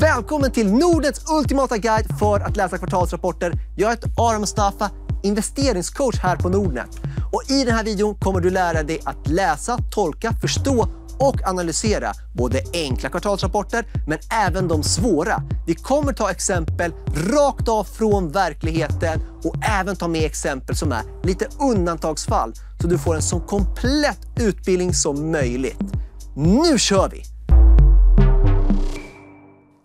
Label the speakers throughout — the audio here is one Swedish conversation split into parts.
Speaker 1: Välkommen till Nordens ultimata guide för att läsa kvartalsrapporter. Jag heter Aram Mustafa, investeringscoach här på Nordnet. Och I den här videon kommer du lära dig att läsa, tolka, förstå och analysera både enkla kvartalsrapporter men även de svåra. Vi kommer ta exempel rakt av från verkligheten och även ta med exempel som är lite undantagsfall så du får en så komplett utbildning som möjligt. Nu kör vi!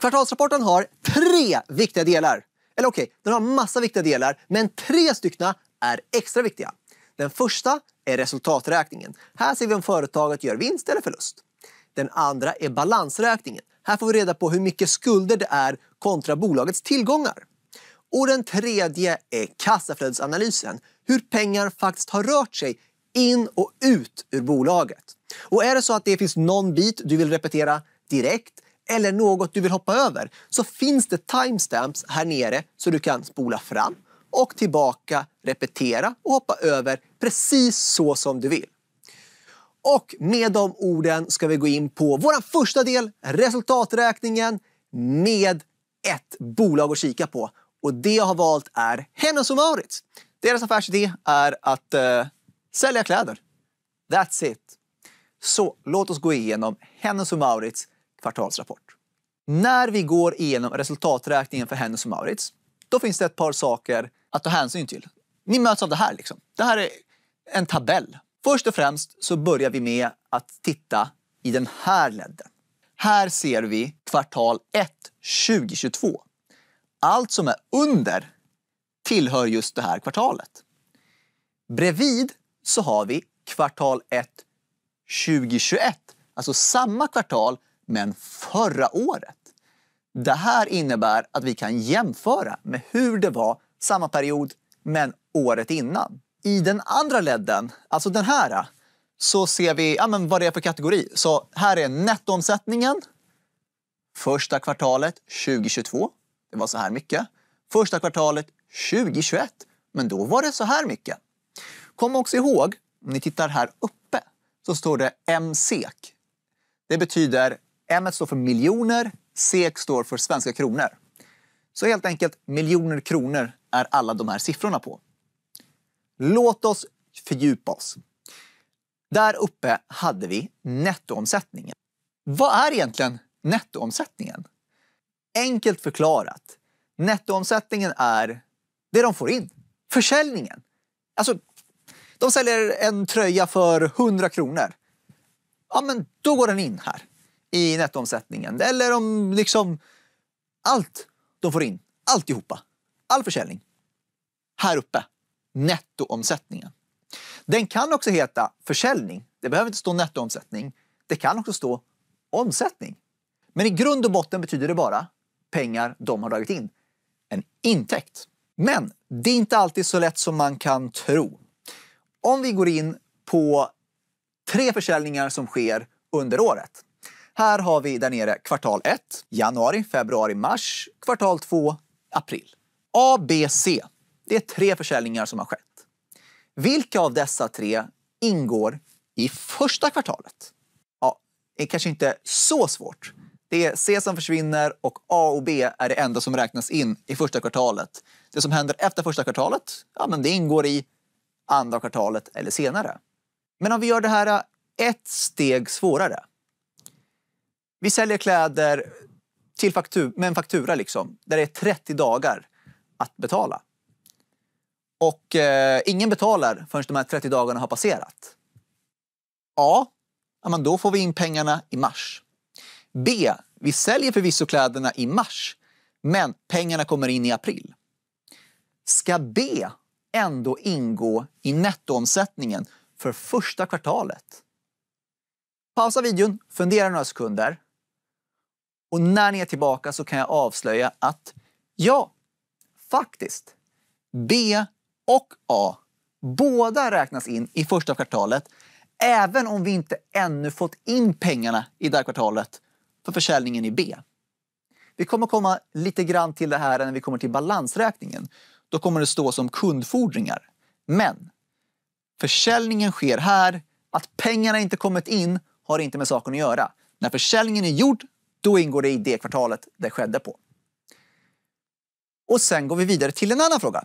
Speaker 1: Kvartalsrapporten har tre viktiga delar. Eller okej, okay, den har massa viktiga delar, men tre stycken är extra viktiga. Den första är resultaträkningen. Här ser vi om företaget gör vinst eller förlust. Den andra är balansräkningen. Här får vi reda på hur mycket skulder det är kontra bolagets tillgångar. Och den tredje är kassaflödesanalysen. Hur pengar faktiskt har rört sig in och ut ur bolaget. Och är det så att det finns någon bit du vill repetera direkt eller något du vill hoppa över så finns det timestamps här nere så du kan spola fram och tillbaka, repetera och hoppa över precis så som du vill. Och med de orden ska vi gå in på vår första del, resultaträkningen med ett bolag att kika på. Och det jag har valt är Hennes och Maurits. Deras affärsidé är att eh, sälja kläder. That's it. Så låt oss gå igenom Hennes och Maurits kvartalsrapport. När vi går igenom resultaträkningen för Hennes och Maurits, då finns det ett par saker att ta hänsyn till. Ni möts av det här. Liksom. Det här är en tabell. Först och främst så börjar vi med att titta i den här ledden. Här ser vi kvartal 1 2022. Allt som är under tillhör just det här kvartalet. Bredvid så har vi kvartal 1 2021, alltså samma kvartal men förra året. Det här innebär att vi kan jämföra med hur det var samma period, men året innan. I den andra ledden, alltså den här, så ser vi ja, men vad det är för kategori. Så här är nettoomsättningen första kvartalet 2022. Det var så här mycket. Första kvartalet 2021, men då var det så här mycket. Kom också ihåg, om ni tittar här uppe, så står det MSEK. Det betyder M står för miljoner, SEK står för svenska kronor. Så helt enkelt miljoner kronor är alla de här siffrorna på. Låt oss fördjupa oss. Där uppe hade vi nettoomsättningen. Vad är egentligen nettoomsättningen? Enkelt förklarat, nettoomsättningen är det de får in. Försäljningen. Alltså, de säljer en tröja för 100 kronor. Ja, men då går den in här i nettoomsättningen eller om liksom allt de får in, alltihopa, all försäljning, här uppe, nettoomsättningen. Den kan också heta försäljning. Det behöver inte stå nettoomsättning. Det kan också stå omsättning. Men i grund och botten betyder det bara pengar de har dragit in. En intäkt. Men det är inte alltid så lätt som man kan tro. Om vi går in på tre försäljningar som sker under året här har vi där nere kvartal 1, januari, februari, mars, kvartal 2, april. A, B, C. Det är tre försäljningar som har skett. Vilka av dessa tre ingår i första kvartalet? Ja, det är kanske inte så svårt. Det är C som försvinner och A och B är det enda som räknas in i första kvartalet. Det som händer efter första kvartalet, ja, men det ingår i andra kvartalet eller senare. Men om vi gör det här ett steg svårare. Vi säljer kläder till faktur, med en faktura liksom, där det är 30 dagar att betala. Och eh, ingen betalar förrän de här 30 dagarna har passerat. A. men då får vi in pengarna i mars. B. Vi säljer förvisso kläderna i mars, men pengarna kommer in i april. Ska B ändå ingå i nettoomsättningen för första kvartalet? Pausa videon, fundera några sekunder. Och när ni är tillbaka så kan jag avslöja att ja, faktiskt, B och A båda räknas in i första kvartalet även om vi inte ännu fått in pengarna i det här kvartalet för försäljningen i B. Vi kommer komma lite grann till det här när vi kommer till balansräkningen. Då kommer det stå som kundfordringar. Men försäljningen sker här. Att pengarna inte kommit in har inte med saken att göra. När försäljningen är gjord då ingår det i det kvartalet det skedde på. Och sen går vi vidare till en annan fråga.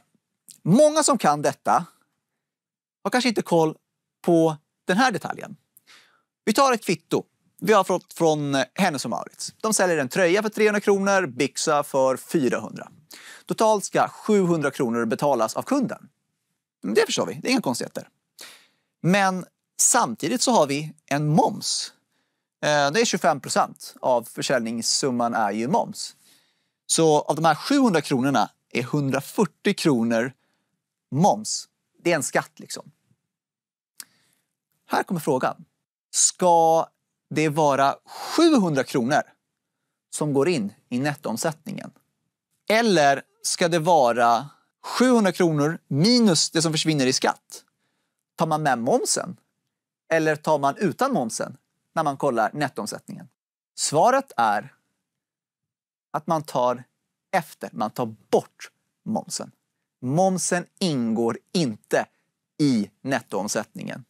Speaker 1: Många som kan detta har kanske inte koll på den här detaljen. Vi tar ett kvitto. Vi har fått från Hennes och Maurits. De säljer en tröja för 300 kronor, byxa för 400. Totalt ska 700 kronor betalas av kunden. Det förstår vi, det är inga konstigheter. Men samtidigt så har vi en moms Eh, det är 25 procent av försäljningssumman är ju moms. Så av de här 700 kronorna är 140 kronor moms. Det är en skatt liksom. Här kommer frågan. Ska det vara 700 kronor som går in i nettoomsättningen? Eller ska det vara 700 kronor minus det som försvinner i skatt? Tar man med momsen? Eller tar man utan momsen? när man kollar nettoomsättningen? Svaret är att man tar efter, man tar bort momsen. Momsen ingår inte i nettoomsättningen.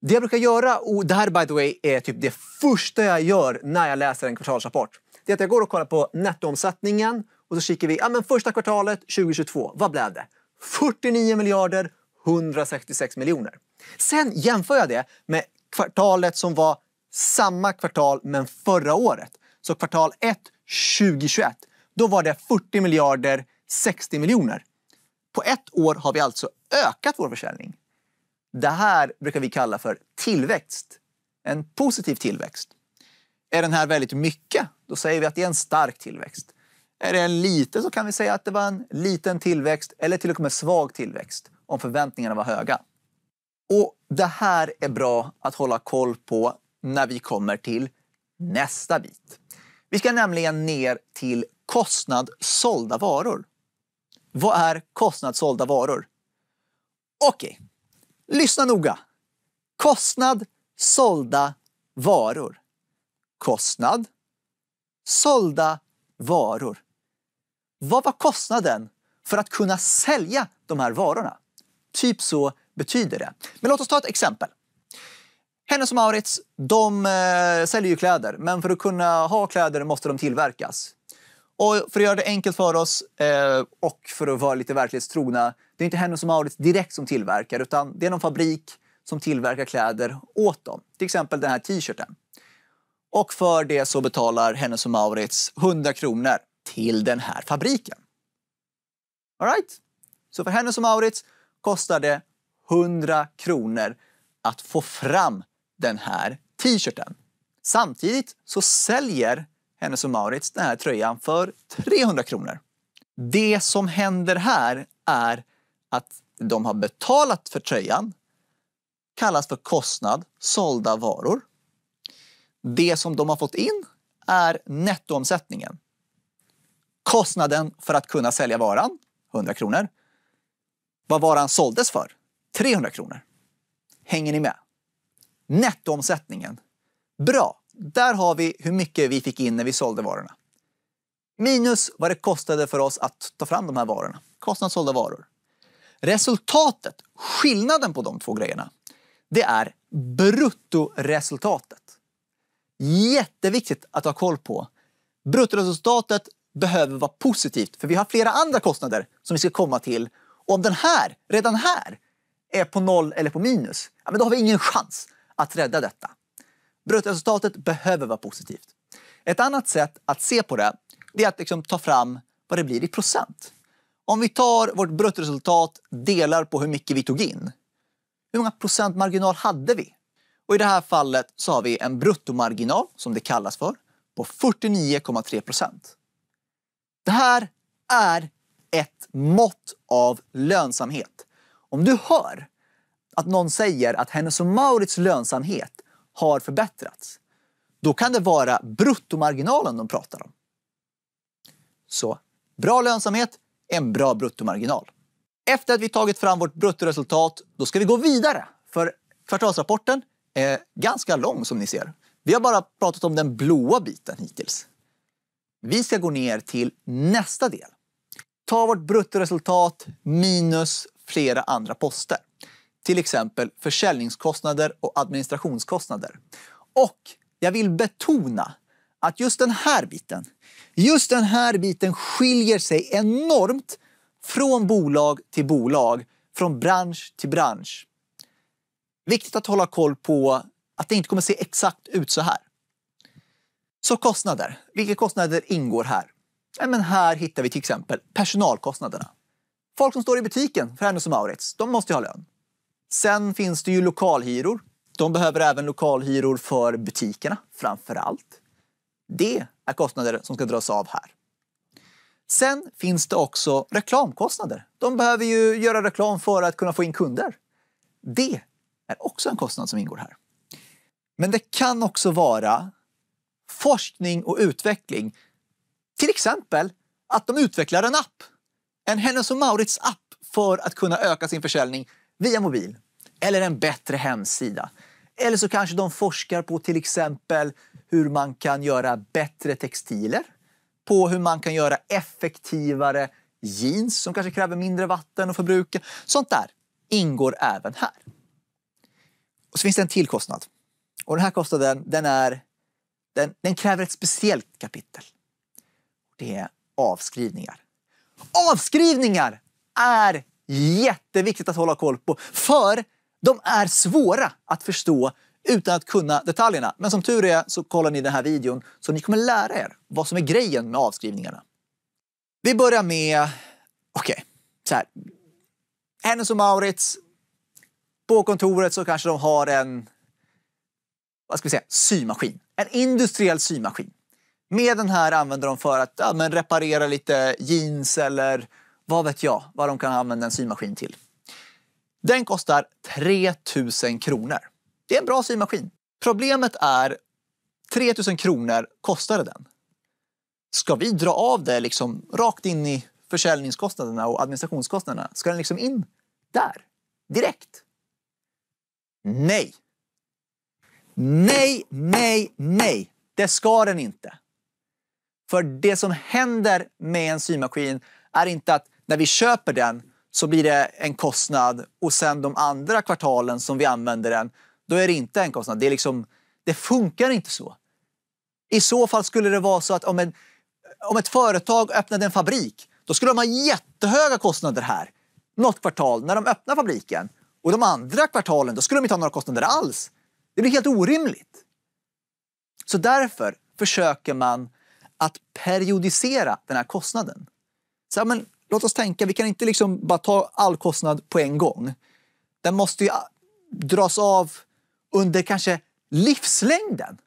Speaker 1: Det jag brukar göra, och det här by the way är typ det första jag gör när jag läser en kvartalsrapport. Det är att jag går och kollar på nettoomsättningen och så kikar vi, ja men första kvartalet 2022, vad blev det? 49 miljarder 166 miljoner. Sen jämför jag det med kvartalet som var samma kvartal men förra året. Så kvartal 1 2021, då var det 40 miljarder 60 miljoner. På ett år har vi alltså ökat vår försäljning. Det här brukar vi kalla för tillväxt. En positiv tillväxt. Är den här väldigt mycket, då säger vi att det är en stark tillväxt. Är det en liten så kan vi säga att det var en liten tillväxt eller till och med svag tillväxt om förväntningarna var höga. Och Det här är bra att hålla koll på när vi kommer till nästa bit. Vi ska nämligen ner till kostnad sålda varor. Vad är kostnad sålda varor? Okej, lyssna noga. Kostnad sålda varor. Kostnad sålda varor. Vad var kostnaden för att kunna sälja de här varorna? Typ så betyder det. Men låt oss ta ett exempel. Hennes och Maurits, de eh, säljer ju kläder, men för att kunna ha kläder måste de tillverkas. Och för att göra det enkelt för oss eh, och för att vara lite verklighetstrogna, det är inte Hennes och Maurits direkt som tillverkar, utan det är någon fabrik som tillverkar kläder åt dem. Till exempel den här t-shirten. Och för det så betalar Hennes och Maurits 100 kronor till den här fabriken. All right? Så för Hennes och Maurits kostar det 100 kronor att få fram den här t-shirten. Samtidigt så säljer Hennes och Maurits den här tröjan för 300 kronor. Det som händer här är att de har betalat för tröjan kallas för kostnad sålda varor. Det som de har fått in är nettoomsättningen. Kostnaden för att kunna sälja varan, 100 kronor. Vad varan såldes för, 300 kronor. Hänger ni med? Nettoomsättningen. Bra, där har vi hur mycket vi fick in när vi sålde varorna. Minus vad det kostade för oss att ta fram de här varorna. Kostnad sålda varor. Resultatet, skillnaden på de två grejerna, det är bruttoresultatet. Jätteviktigt att ha koll på. Bruttoresultatet behöver vara positivt, för vi har flera andra kostnader som vi ska komma till. Och om den här, redan här, är på noll eller på minus, ja, men då har vi ingen chans att rädda detta. Bruttoresultatet behöver vara positivt. Ett annat sätt att se på det, är att liksom ta fram vad det blir i procent. Om vi tar vårt bruttoresultat delar på hur mycket vi tog in. Hur många procent marginal hade vi? Och i det här fallet så har vi en bruttomarginal, som det kallas för, på 49,3 procent. Det här är ett mått av lönsamhet. Om du hör att någon säger att Hennes och Maurits lönsamhet har förbättrats. Då kan det vara bruttomarginalen de pratar om. Så bra lönsamhet, en bra bruttomarginal. Efter att vi tagit fram vårt bruttoresultat, då ska vi gå vidare. För kvartalsrapporten är ganska lång som ni ser. Vi har bara pratat om den blåa biten hittills. Vi ska gå ner till nästa del. Ta vårt bruttoresultat minus flera andra poster till exempel försäljningskostnader och administrationskostnader. Och jag vill betona att just den här biten, just den här biten skiljer sig enormt från bolag till bolag, från bransch till bransch. Viktigt att hålla koll på att det inte kommer se exakt ut så här. Så kostnader. Vilka kostnader ingår här? men här hittar vi till exempel personalkostnaderna. Folk som står i butiken för Hennes och Maurits, de måste ju ha lön. Sen finns det ju lokalhyror. De behöver även lokalhyror för butikerna, framför allt. Det är kostnader som ska dras av här. Sen finns det också reklamkostnader. De behöver ju göra reklam för att kunna få in kunder. Det är också en kostnad som ingår här. Men det kan också vara forskning och utveckling. Till exempel att de utvecklar en app. En Hennes och Maurits app för att kunna öka sin försäljning via mobil eller en bättre hemsida. Eller så kanske de forskar på till exempel hur man kan göra bättre textiler, på hur man kan göra effektivare jeans som kanske kräver mindre vatten och förbruka. Sånt där ingår även här. Och så finns det en till kostnad. Och den här kostnaden, den, är, den, den kräver ett speciellt kapitel. Det är avskrivningar. Avskrivningar är Jätteviktigt att hålla koll på, för de är svåra att förstå utan att kunna detaljerna. Men som tur är så kollar ni den här videon så ni kommer lära er vad som är grejen med avskrivningarna. Vi börjar med, okej, okay, så här. Hennes och Maurits, på kontoret så kanske de har en, vad ska vi säga, symaskin. En industriell symaskin. Med den här använder de för att ja, men reparera lite jeans eller vad vet jag, vad de kan använda en symaskin till. Den kostar 3 000 kronor. Det är en bra symaskin. Problemet är 3 000 kronor kostade den. Ska vi dra av det liksom rakt in i försäljningskostnaderna och administrationskostnaderna? Ska den liksom in där? Direkt? Nej. Nej, nej, nej. Det ska den inte. För det som händer med en symaskin är inte att när vi köper den så blir det en kostnad och sen de andra kvartalen som vi använder den, då är det inte en kostnad. Det, är liksom, det funkar inte så. I så fall skulle det vara så att om, en, om ett företag öppnade en fabrik, då skulle de ha jättehöga kostnader här något kvartal när de öppnar fabriken. Och de andra kvartalen, då skulle de inte ha några kostnader alls. Det blir helt orimligt. Så därför försöker man att periodisera den här kostnaden. Så, men, låt oss tänka, vi kan inte liksom bara ta all kostnad på en gång. Den måste ju dras av under kanske livslängden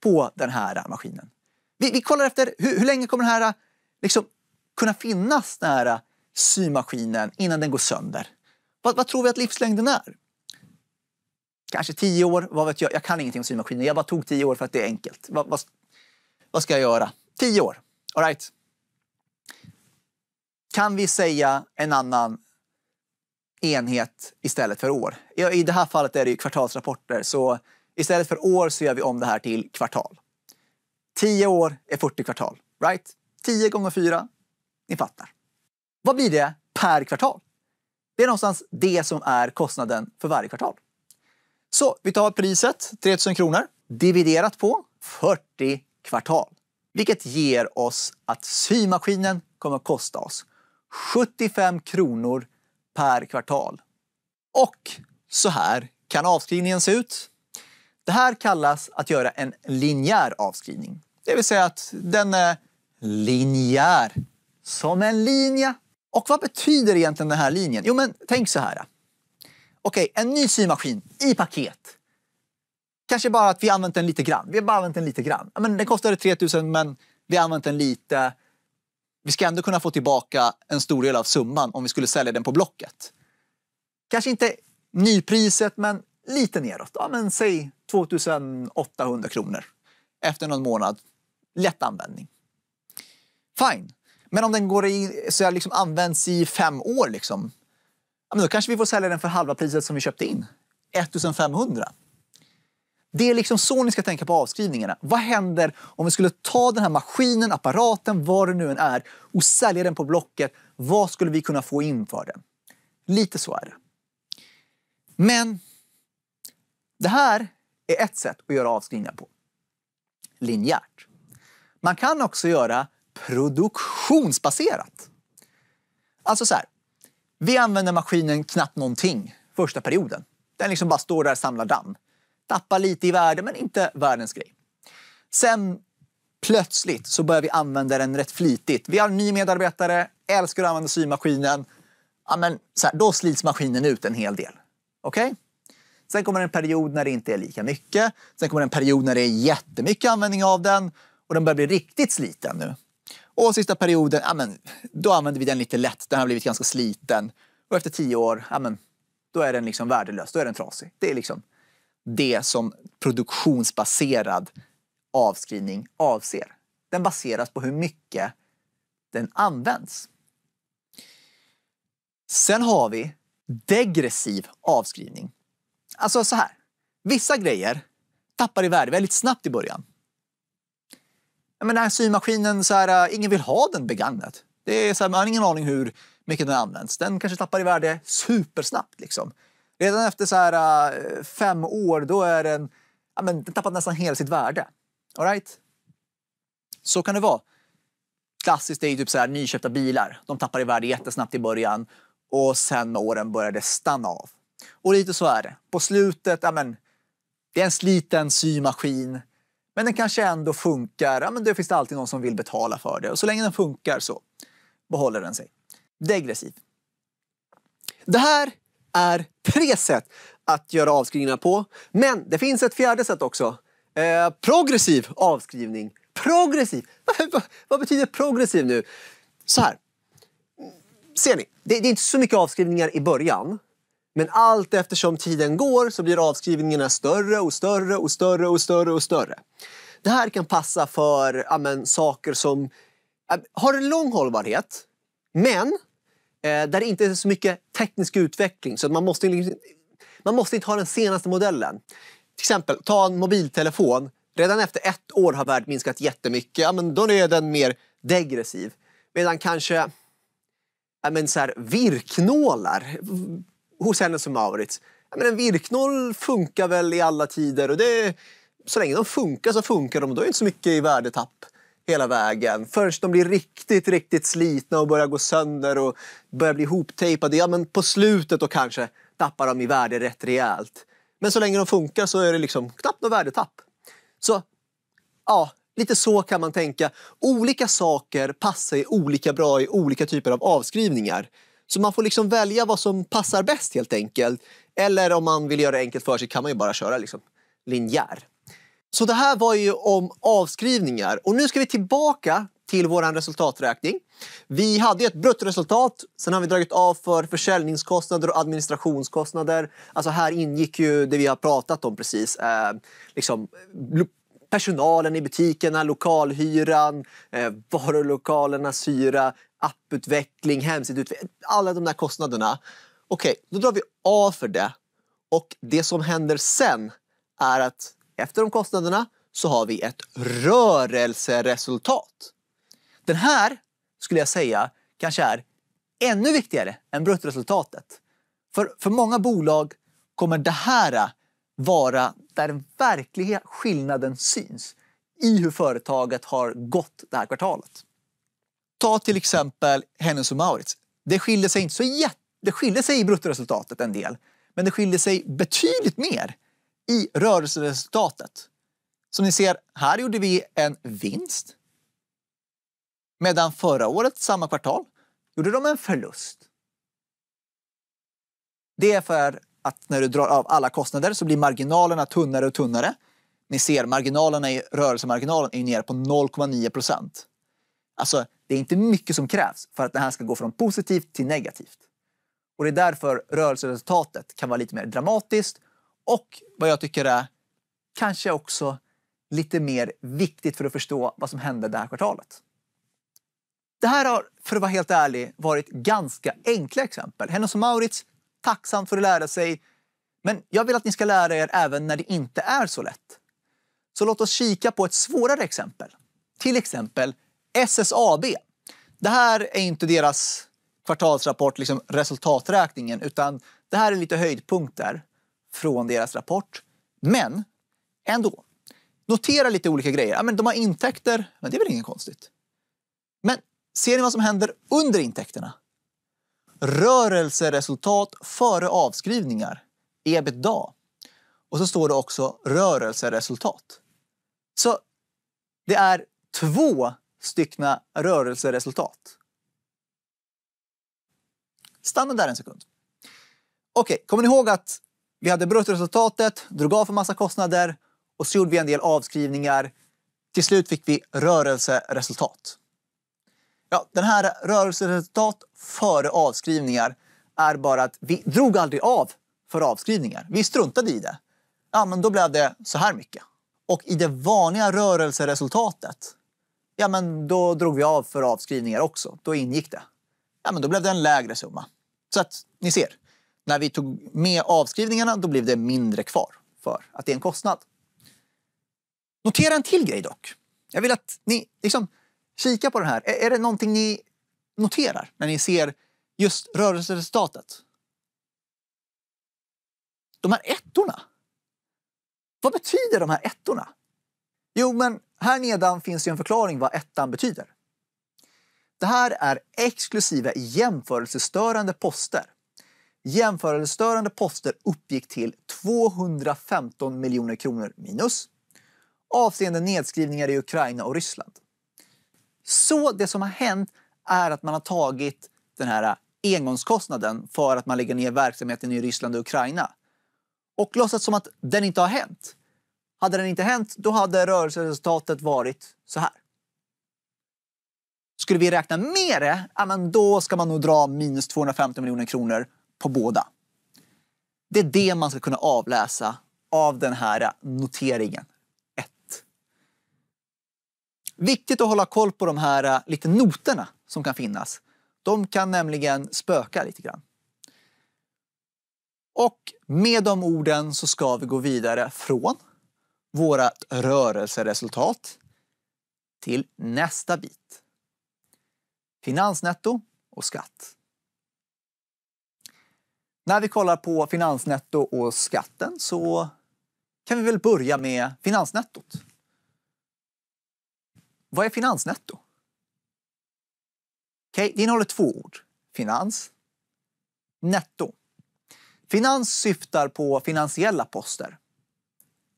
Speaker 1: på den här maskinen. Vi, vi kollar efter hur, hur, länge kommer den här liksom, kunna finnas, den här symaskinen, innan den går sönder. Vad, vad tror vi att livslängden är? Kanske tio år, vad vet jag? Jag kan ingenting om symaskiner. Jag bara tog tio år för att det är enkelt. Vad, vad, vad ska jag göra? Tio år. All right. Kan vi säga en annan enhet istället för år? I det här fallet är det ju kvartalsrapporter, så istället för år så gör vi om det här till kvartal. 10 år är 40 kvartal, right? 10 gånger 4, ni fattar. Vad blir det per kvartal? Det är någonstans det som är kostnaden för varje kvartal. Så vi tar priset, 3000 kronor, dividerat på 40 kvartal. Vilket ger oss att symaskinen kommer att kosta oss 75 kronor per kvartal. Och så här kan avskrivningen se ut. Det här kallas att göra en linjär avskrivning. Det vill säga att den är linjär, som en linje. Och vad betyder egentligen den här linjen? Jo, men tänk så här. Okej, en ny symaskin i paket. Kanske bara att vi använt den lite grann. Vi har bara använt den lite grann. Men den kostade 3000 men vi har använt den lite vi ska ändå kunna få tillbaka en stor del av summan om vi skulle sälja den på Blocket. Kanske inte nypriset, men lite neråt. Ja, men säg 2800 kronor efter någon månad. Lätt användning. Fine. Men om den går i, så jag liksom används i fem år, liksom, ja, men då kanske vi får sälja den för halva priset som vi köpte in. 1500. Det är liksom så ni ska tänka på avskrivningarna. Vad händer om vi skulle ta den här maskinen, apparaten, vad det nu än är och sälja den på Blocket? Vad skulle vi kunna få in för den? Lite så är det. Men det här är ett sätt att göra avskrivningar på. Linjärt. Man kan också göra produktionsbaserat. Alltså så här. Vi använder maskinen knappt någonting första perioden. Den liksom bara står där och samlar damm tappar lite i värde, men inte världens grej. Sen plötsligt så börjar vi använda den rätt flitigt. Vi har en ny medarbetare, älskar att använda symaskinen. Ja, men, så här, då slits maskinen ut en hel del. Okej? Okay? Sen kommer en period när det inte är lika mycket. Sen kommer en period när det är jättemycket användning av den och den börjar bli riktigt sliten nu. Och sista perioden, ja, men, då använder vi den lite lätt. Den har blivit ganska sliten. Och efter tio år, ja, men, då är den liksom värdelös. Då är den trasig. Det är liksom det som produktionsbaserad avskrivning avser. Den baseras på hur mycket den används. Sen har vi degressiv avskrivning. Alltså så här. Vissa grejer tappar i värde väldigt snabbt i början. Men den här symaskinen, så här, äh, ingen vill ha den begagnad. Det är så här, man har ingen aning hur mycket den används. Den kanske tappar i värde supersnabbt. Liksom. Redan efter så här, eh, fem år, då är den, ja, men, den tappat nästan hela sitt värde. All right? Så kan det vara. Klassiskt är ju typ så här, nyköpta bilar. De tappar i värde jättesnabbt i början och sen med åren börjar det stanna av. Och lite så är det. På slutet, ja, men, det är en sliten symaskin. Men den kanske ändå funkar. Ja, men då finns alltid någon som vill betala för det. Och så länge den funkar så behåller den sig. Degressiv. Det här är tre sätt att göra avskrivningar på. Men det finns ett fjärde sätt också. Eh, progressiv avskrivning. Progressiv. Vad betyder progressiv nu? Så här. Ser ni? Det, är inte så mycket avskrivningar i början. Men allt eftersom tiden går så blir avskrivningarna större och större och större och större och större. Det här kan passa för amen, saker som har en lång hållbarhet men Eh, där det inte är så mycket teknisk utveckling. Så man, måste, liksom- man måste inte ha den senaste modellen. Till exempel, ta en mobiltelefon. Redan efter ett år har värdet minskat jättemycket. Ja, men då är den mer degressiv. Medan kanske ja, men så här, virknålar hos Hennes och Maurits. Ja, men en virknål funkar väl i alla tider och det, så länge de funkar så funkar de. Då är det inte så mycket i värdetapp hela vägen. Förrän de blir riktigt, riktigt slitna och börjar gå sönder och börjar bli hoptejpade. Ja, men på slutet då kanske tappar de i värde rätt rejält. Men så länge de funkar så är det liksom knappt något värdetapp. Så ja, lite så kan man tänka. Olika saker passar olika bra i olika typer av avskrivningar. Så man får liksom välja vad som passar bäst helt enkelt. Eller om man vill göra det enkelt för sig kan man ju bara köra liksom linjär. Så det här var ju om avskrivningar och nu ska vi tillbaka till vår resultaträkning. Vi hade ett bruttoresultat, sen har vi dragit av för försäljningskostnader och administrationskostnader. Alltså här ingick ju det vi har pratat om precis. Eh, liksom, personalen i butikerna, lokalhyran, eh, varulokalernas hyra, apputveckling, hemsidutveckling. Alla de där kostnaderna. Okej, okay, då drar vi av för det. Och det som händer sen är att efter de kostnaderna så har vi ett rörelseresultat. Den här skulle jag säga kanske är ännu viktigare än bruttoresultatet. För, för många bolag kommer det här vara där den verkliga skillnaden syns i hur företaget har gått det här kvartalet. Ta till exempel Hennes och Maurits. Det skiljer sig inte så jätte... Det skiljer sig i bruttoresultatet en del, men det skiljer sig betydligt mer i rörelseresultatet. Som ni ser, här gjorde vi en vinst. Medan förra året, samma kvartal, gjorde de en förlust. Det är för att när du drar av alla kostnader så blir marginalerna tunnare och tunnare. Ni ser, marginalerna i rörelsemarginalen är nere på 0,9 procent. Alltså, det är inte mycket som krävs för att det här ska gå från positivt till negativt. Och det är därför rörelseresultatet kan vara lite mer dramatiskt och vad jag tycker är kanske också lite mer viktigt för att förstå vad som hände det här kvartalet. Det här har, för att vara helt ärlig, varit ganska enkla exempel. Hennes och Maurits, tacksam för att lära sig. Men jag vill att ni ska lära er även när det inte är så lätt. Så låt oss kika på ett svårare exempel. Till exempel SSAB. Det här är inte deras kvartalsrapport, liksom resultaträkningen, utan det här är lite höjdpunkter från deras rapport. Men ändå, notera lite olika grejer. Ja, men de har intäkter, men det är väl inget konstigt. Men ser ni vad som händer under intäkterna? Rörelseresultat före avskrivningar, ebitda. Och så står det också rörelseresultat. Så det är två styckna rörelseresultat. Stanna där en sekund. Okej, kommer ni ihåg att vi hade bruttoresultatet, drog av för massa kostnader och så gjorde vi en del avskrivningar. Till slut fick vi rörelseresultat. Ja, den här rörelseresultat före avskrivningar är bara att vi drog aldrig av för avskrivningar. Vi struntade i det. Ja, men då blev det så här mycket. Och i det vanliga rörelseresultatet, ja men då drog vi av för avskrivningar också. Då ingick det. Ja, men då blev det en lägre summa. Så att ni ser, när vi tog med avskrivningarna då blev det mindre kvar för att det är en kostnad. Notera en till grej dock. Jag vill att ni liksom kikar på det här. Är, det någonting ni noterar när ni ser just rörelseresultatet? De här ettorna. Vad betyder de här ettorna? Jo, men här nedan finns ju en förklaring vad ettan betyder. Det här är exklusiva jämförelsestörande poster Jämförelsestörande poster uppgick till 215 miljoner kronor minus avseende nedskrivningar i Ukraina och Ryssland. Så det som har hänt är att man har tagit den här engångskostnaden för att man lägger ner verksamheten i Ryssland och Ukraina och låtsats som att den inte har hänt. Hade den inte hänt, då hade rörelseresultatet varit så här. Skulle vi räkna med det, då ska man nog dra minus 250 miljoner kronor på båda. Det är det man ska kunna avläsa av den här noteringen 1. Viktigt att hålla koll på de här eh, lite noterna som kan finnas. De kan nämligen spöka lite grann. Och med de orden så ska vi gå vidare från vårt rörelseresultat till nästa bit. Finansnetto och skatt. När vi kollar på finansnetto och skatten så kan vi väl börja med finansnettot. Vad är finansnetto? Okay, det innehåller två ord. Finans, netto. Finans syftar på finansiella poster.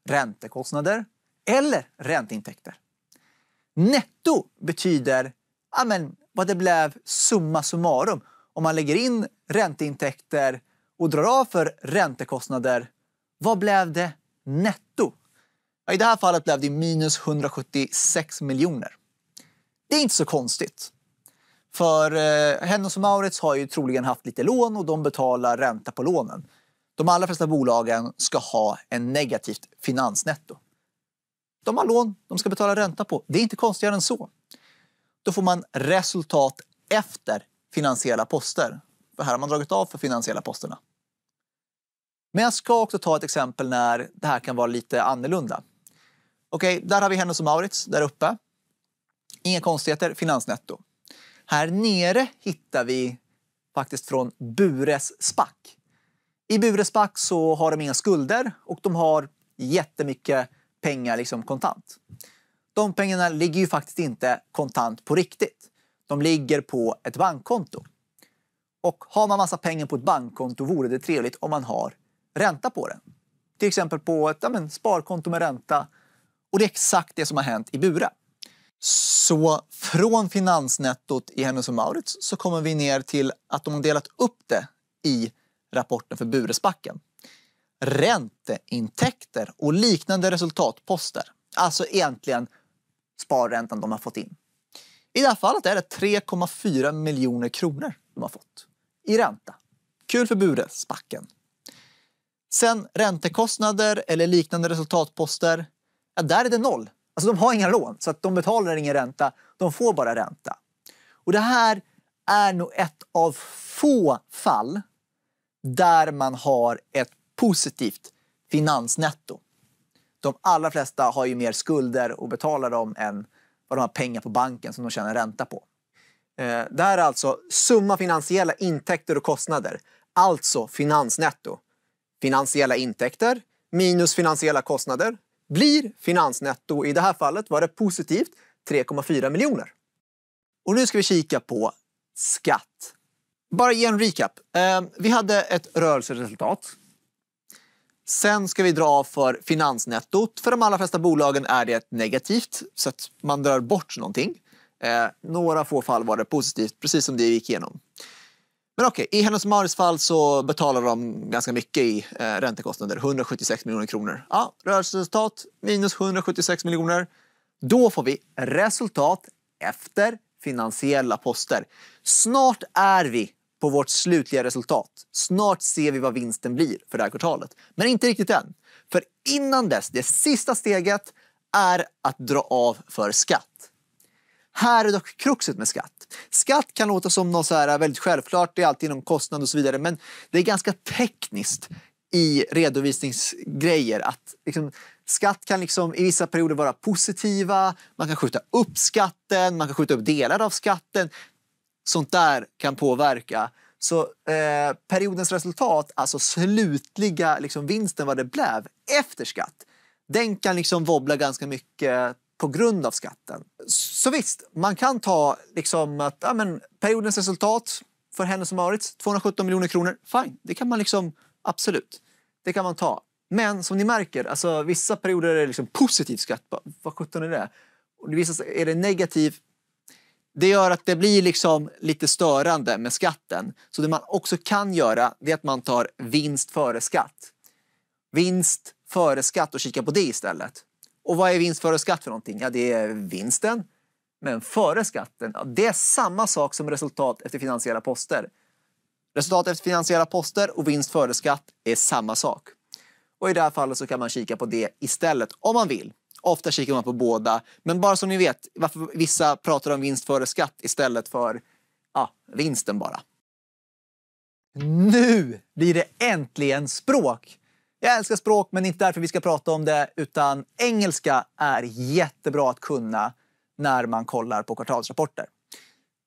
Speaker 1: Räntekostnader eller ränteintäkter. Netto betyder ja, vad det blev summa summarum om man lägger in ränteintäkter och drar av för räntekostnader, vad blev det netto? I det här fallet blev det minus 176 miljoner. Det är inte så konstigt. För eh, Hennes och Maurits har ju troligen haft lite lån och de betalar ränta på lånen. De allra flesta bolagen ska ha en negativt finansnetto. De har lån de ska betala ränta på. Det är inte konstigare än så. Då får man resultat efter finansiella poster. För här har man dragit av för finansiella posterna. Men jag ska också ta ett exempel när det här kan vara lite annorlunda. Okej, okay, där har vi Hennes och Maurits där uppe. Inga konstigheter, finansnetto. Här nere hittar vi faktiskt från Bures SPAC. I Bures SPAC så har de inga skulder och de har jättemycket pengar liksom kontant. De pengarna ligger ju faktiskt inte kontant på riktigt. De ligger på ett bankkonto. Och har man massa pengar på ett bankkonto vore det trevligt om man har ränta på det, Till exempel på ett ja, men, sparkonto med ränta. Och det är exakt det som har hänt i Bure. Så från finansnettot i Hennes och Maurits så kommer vi ner till att de har delat upp det i rapporten för Buresbacken. Ränteintäkter och liknande resultatposter. Alltså egentligen sparräntan de har fått in. I det här fallet är det 3,4 miljoner kronor de har fått i ränta. Kul för Buresbacken. Sen räntekostnader eller liknande resultatposter, ja, där är det noll. Alltså de har inga lån, så att de betalar ingen ränta. De får bara ränta. Och det här är nog ett av få fall där man har ett positivt finansnetto. De allra flesta har ju mer skulder och betalar dem än vad de har pengar på banken som de tjänar ränta på. Eh, det här är alltså summa finansiella intäkter och kostnader, alltså finansnetto finansiella intäkter minus finansiella kostnader blir finansnetto, i det här fallet var det positivt 3,4 miljoner. Och nu ska vi kika på skatt. Bara ge en recap. Ehm, vi hade ett rörelseresultat. Sen ska vi dra för finansnettot. För de allra flesta bolagen är det negativt, så att man drar bort någonting. Ehm, några få fall var det positivt, precis som det vi gick igenom. Men okej, okay, i Hennes Maris fall så betalar de ganska mycket i eh, räntekostnader. 176 miljoner kronor. Ja, rörelseresultat minus 176 miljoner. Då får vi resultat efter finansiella poster. Snart är vi på vårt slutliga resultat. Snart ser vi vad vinsten blir för det här kvartalet. Men inte riktigt än. För innan dess, det sista steget är att dra av för skatt. Här är dock kruxet med skatt. Skatt kan låta som något så här väldigt självklart, det är alltid någon kostnad och så vidare, men det är ganska tekniskt i redovisningsgrejer. Att liksom, skatt kan liksom i vissa perioder vara positiva, man kan skjuta upp skatten, man kan skjuta upp delar av skatten. Sånt där kan påverka. Så eh, periodens resultat, alltså slutliga liksom, vinsten vad det blev efter skatt, den kan liksom wobbla ganska mycket på grund av skatten. Så visst, man kan ta liksom att ja, men, periodens resultat för henne som Maurits, 217 miljoner kronor. Fine, det kan man liksom absolut. Det kan man ta. Men som ni märker, alltså, vissa perioder är det liksom positiv skatt. Vad sjutton är det? Och vissa är det negativ. Det gör att det blir liksom lite störande med skatten. Så det man också kan göra är att man tar vinst före skatt. Vinst före skatt och kika på det istället. Och vad är vinst före skatt för någonting? Ja, det är vinsten. Men före skatten, ja, det är samma sak som resultat efter finansiella poster. Resultat efter finansiella poster och vinst före skatt är samma sak. Och i det här fallet så kan man kika på det istället om man vill. Ofta kikar man på båda, men bara så ni vet varför vissa pratar om vinst före skatt istället för ja, vinsten bara. Nu blir det äntligen språk! Jag älskar språk, men inte därför vi ska prata om det, utan engelska är jättebra att kunna när man kollar på kvartalsrapporter.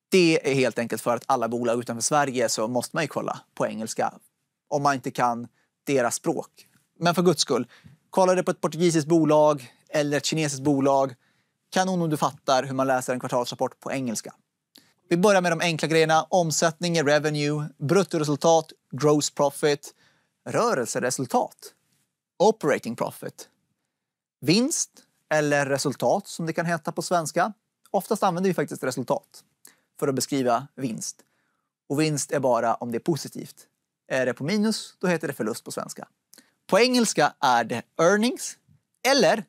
Speaker 1: Det är helt enkelt för att alla bolag utanför Sverige så måste man ju kolla på engelska om man inte kan deras språk. Men för guds skull, kolla det på ett portugisiskt bolag eller ett kinesiskt bolag. Kanon om du fattar hur man läser en kvartalsrapport på engelska. Vi börjar med de enkla grejerna. Omsättning, revenue, bruttoresultat, gross profit rörelseresultat, operating profit. Vinst eller resultat som det kan heta på svenska. Oftast använder vi faktiskt resultat för att beskriva vinst. Och vinst är bara om det är positivt. Är det på minus, då heter det förlust på svenska. På engelska är det earnings eller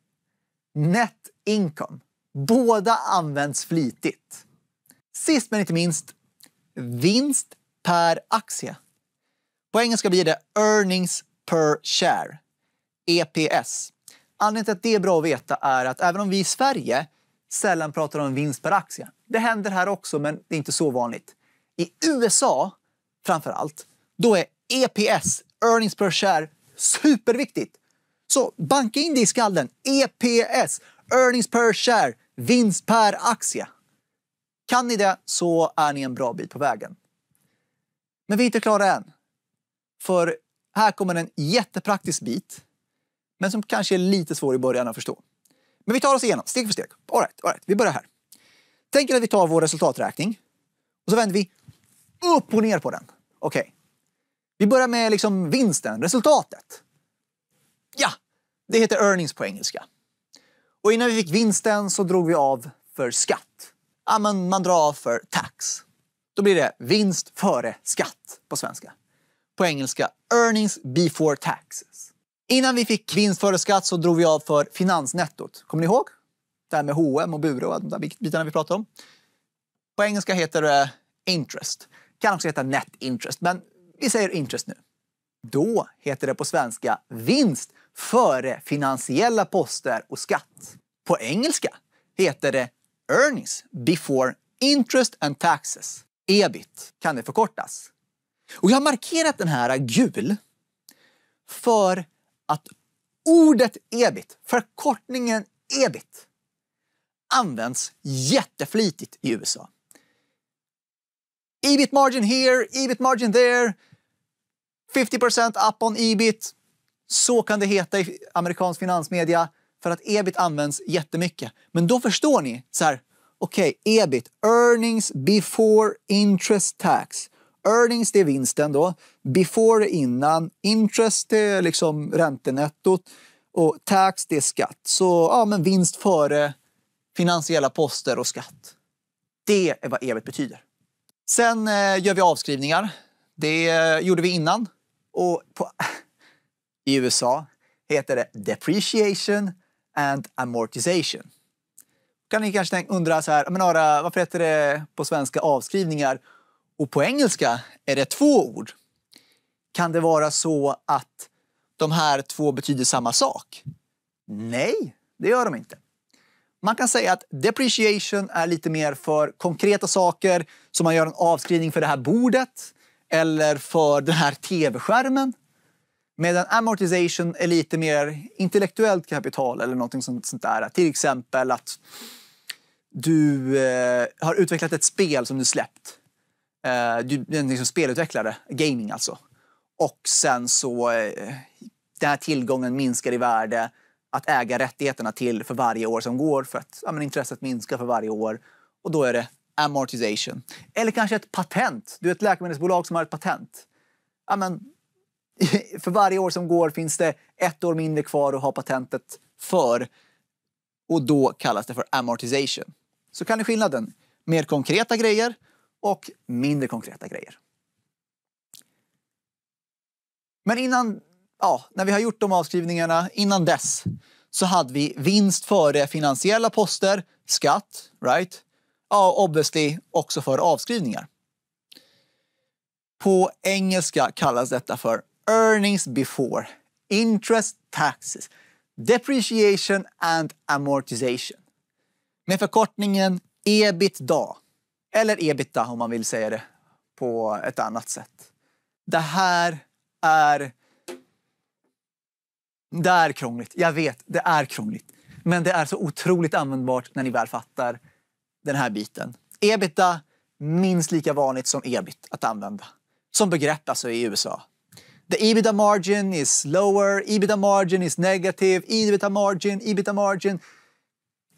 Speaker 1: net income. Båda används flitigt. Sist men inte minst, vinst per aktie. På engelska blir det earnings per share, EPS. Anledningen till att det är bra att veta är att även om vi i Sverige sällan pratar om vinst per aktie. Det händer här också, men det är inte så vanligt. I USA framför allt, då är EPS, earnings per share, superviktigt. Så banka in det i skallen. EPS, earnings per share, vinst per aktie. Kan ni det så är ni en bra bit på vägen. Men vi är inte klara än. För här kommer en jättepraktisk bit, men som kanske är lite svår i början att förstå. Men vi tar oss igenom steg för steg. All right, all right, vi börjar här. Tänk er att vi tar vår resultaträkning och så vänder vi upp och ner på den. Okej. Okay. Vi börjar med liksom vinsten, resultatet. Ja, det heter earnings på engelska. Och innan vi fick vinsten så drog vi av för skatt. Ja, men man drar av för tax. Då blir det vinst före skatt på svenska på engelska earnings before taxes. Innan vi fick vinst före skatt så drog vi av för finansnettot. Kommer ni ihåg? Det här med H&M och Bure och de bitarna vi pratade om. På engelska heter det interest. Kan också heta net interest, men vi säger interest nu. Då heter det på svenska vinst före finansiella poster och skatt. På engelska heter det earnings before interest and taxes. EBIT kan det förkortas. Och jag har markerat den här gul för att ordet ebit, förkortningen ebit, används jätteflitigt i USA. Ebit margin here, ebit margin there, 50% up on ebit. Så kan det heta i amerikansk finansmedia för att ebit används jättemycket. Men då förstår ni så här, okej, okay, ebit, earnings before interest tax. Earnings, det är vinsten då. Before, innan. Interest, det är liksom räntenettot. Och tax, det är skatt. Så ja, men vinst före finansiella poster och skatt. Det är vad ebit betyder. Sen eh, gör vi avskrivningar. Det eh, gjorde vi innan. Och på, i USA heter det depreciation and amortization. Kan ni kanske undra så här, men Ara, varför heter det på svenska avskrivningar och på engelska är det två ord. Kan det vara så att de här två betyder samma sak? Nej, det gör de inte. Man kan säga att depreciation är lite mer för konkreta saker som man gör en avskrivning för det här bordet eller för den här tv-skärmen. Medan amortization är lite mer intellektuellt kapital eller någonting sånt, sånt där. Till exempel att du eh, har utvecklat ett spel som du släppt eh, du är liksom spelutvecklare, gaming alltså. Och sen så eh, den här tillgången minskar i värde att äga rättigheterna till för varje år som går för att ja, men intresset minskar för varje år. Och då är det amortization. Eller kanske ett patent. Du är ett läkemedelsbolag som har ett patent. Ja, men, för varje år som går finns det ett år mindre kvar att ha patentet för. Och då kallas det för amortization. Så kan ni skillnaden. Mer konkreta grejer och mindre konkreta grejer. Men innan, ja, när vi har gjort de avskrivningarna, innan dess så hade vi vinst före finansiella poster, skatt, right? Ja, obviously också för avskrivningar. På engelska kallas detta för earnings before interest taxes, depreciation and amortization. Med förkortningen ebitda eller ebita om man vill säga det på ett annat sätt. Det här är... Det är krångligt. Jag vet, det är krångligt. Men det är så otroligt användbart när ni väl fattar den här biten. Ebita, minst lika vanligt som ebit att använda. Som begrepp alltså i USA. The ebita margin is lower, ebita margin is negative, ebita margin, ebita margin.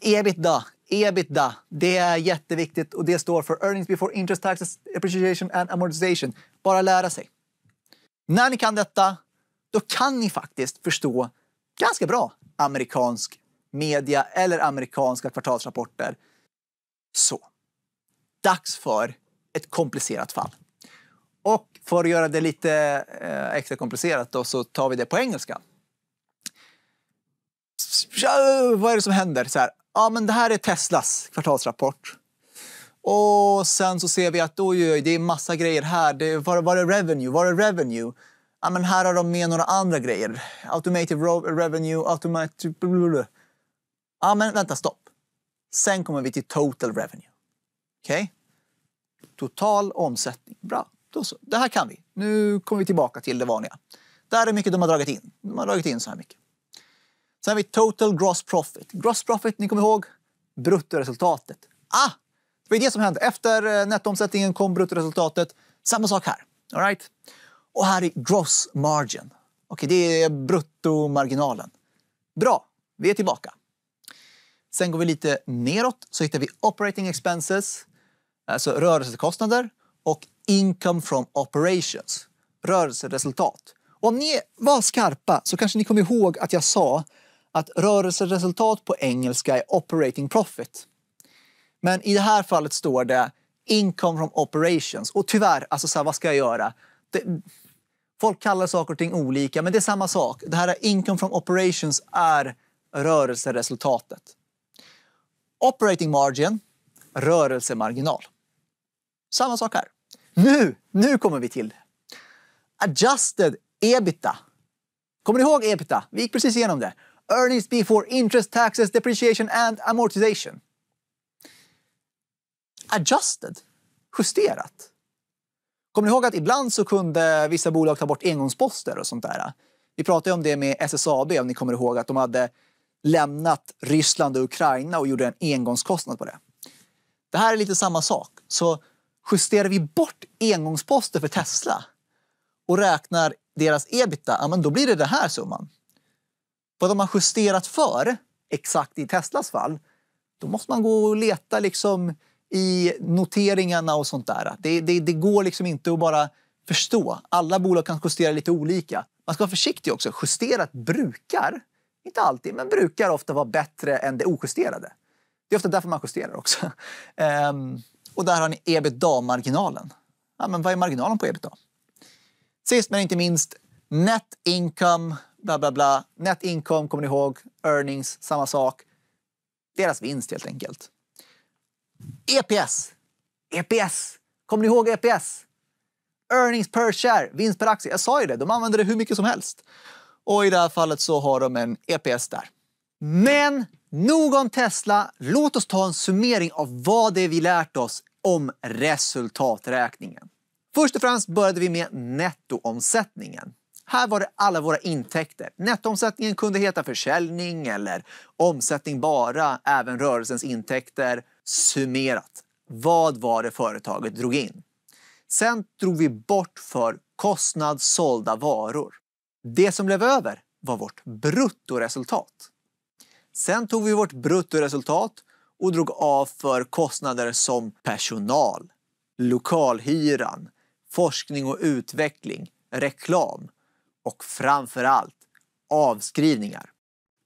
Speaker 1: Ebitda ebitda, det är jätteviktigt och det står för earnings before interest taxes, appreciation and amortization. Bara lära sig. När ni kan detta, då kan ni faktiskt förstå ganska bra amerikansk media eller amerikanska kvartalsrapporter. Så, dags för ett komplicerat fall. Och för att göra det lite eh, extra komplicerat då, så tar vi det på engelska. Vad är det som händer? Så här, ja, men det här är Teslas kvartalsrapport. Och sen så ser vi att oj, det är massa grejer här. Det, var, var är revenue? Var är revenue? Ja, men här har de med några andra grejer. Automative revenue, automative... Ja, men vänta, stopp. Sen kommer vi till total revenue. Okej? Okay? Total omsättning. Bra. Då så. Det här kan vi. Nu kommer vi tillbaka till det vanliga. Där är mycket de har dragit in. De har dragit in så här mycket. Sen har vi total gross profit. Gross profit, ni kommer ihåg? Bruttoresultatet. Ah! Det var det som hände. Efter eh, nettoomsättningen kom bruttoresultatet. Samma sak här. All right? Och här är gross margin. okay, det är bruttomarginalen. Bra, vi är tillbaka. Sen går vi lite neråt så hittar vi operating expenses, alltså rörelsekostnader och income from operations, rörelseresultat. om ni var skarpa så kanske ni kommer ihåg att jag sa att rörelseresultat på engelska är operating profit. Men i det här fallet står det income from operations. Och tyvärr, alltså så här, vad ska jag göra? Det, folk kallar saker och ting olika, men det är samma sak. Det här income from operations är rörelseresultatet. Operating margin, rörelsemarginal. Samma sak här. Nu, nu kommer vi till det. Adjusted ebita. Kommer ni ihåg ebita? Vi gick precis igenom det earnings before interest, taxes, depreciation and amortization. Adjusted, justerat. Kommer ni ihåg att ibland så kunde vissa bolag ta bort engångsposter och sånt där? Vi pratade om det med SSAB om ni kommer ihåg att de hade lämnat Ryssland och Ukraina och gjorde en engångskostnad på det. Det här är lite samma sak. Så justerar vi bort engångsposter för Tesla och räknar deras ebita, ja, men då blir det den här summan. Vad de har justerat för, exakt i Teslas fall, då måste man gå och leta liksom i noteringarna och sånt där. Det, det, det går liksom inte att bara förstå. Alla bolag kan justera lite olika. Man ska vara försiktig också. Justerat brukar, inte alltid, men brukar ofta vara bättre än det ojusterade. Det är ofta därför man justerar också. Ehm, och där har ni ebitda-marginalen. Ja, men vad är marginalen på ebitda? Sist men inte minst, net income bla bla bla. Net income kommer ni ihåg, earnings, samma sak. Deras vinst helt enkelt. EPS. EPS. Kommer ni ihåg EPS? Earnings per share, vinst per aktie. Jag sa ju det, de använder det hur mycket som helst. Och i det här fallet så har de en EPS där. Men nog om Tesla. Låt oss ta en summering av vad det är vi lärt oss om resultaträkningen. Först och främst började vi med nettoomsättningen. Här var det alla våra intäkter. Nettoomsättningen kunde heta försäljning eller omsättning bara, även rörelsens intäkter. Summerat, vad var det företaget drog in? Sen drog vi bort för kostnad sålda varor. Det som blev över var vårt bruttoresultat. Sen tog vi vårt bruttoresultat och drog av för kostnader som personal, lokalhyran, forskning och utveckling, reklam, och framförallt avskrivningar.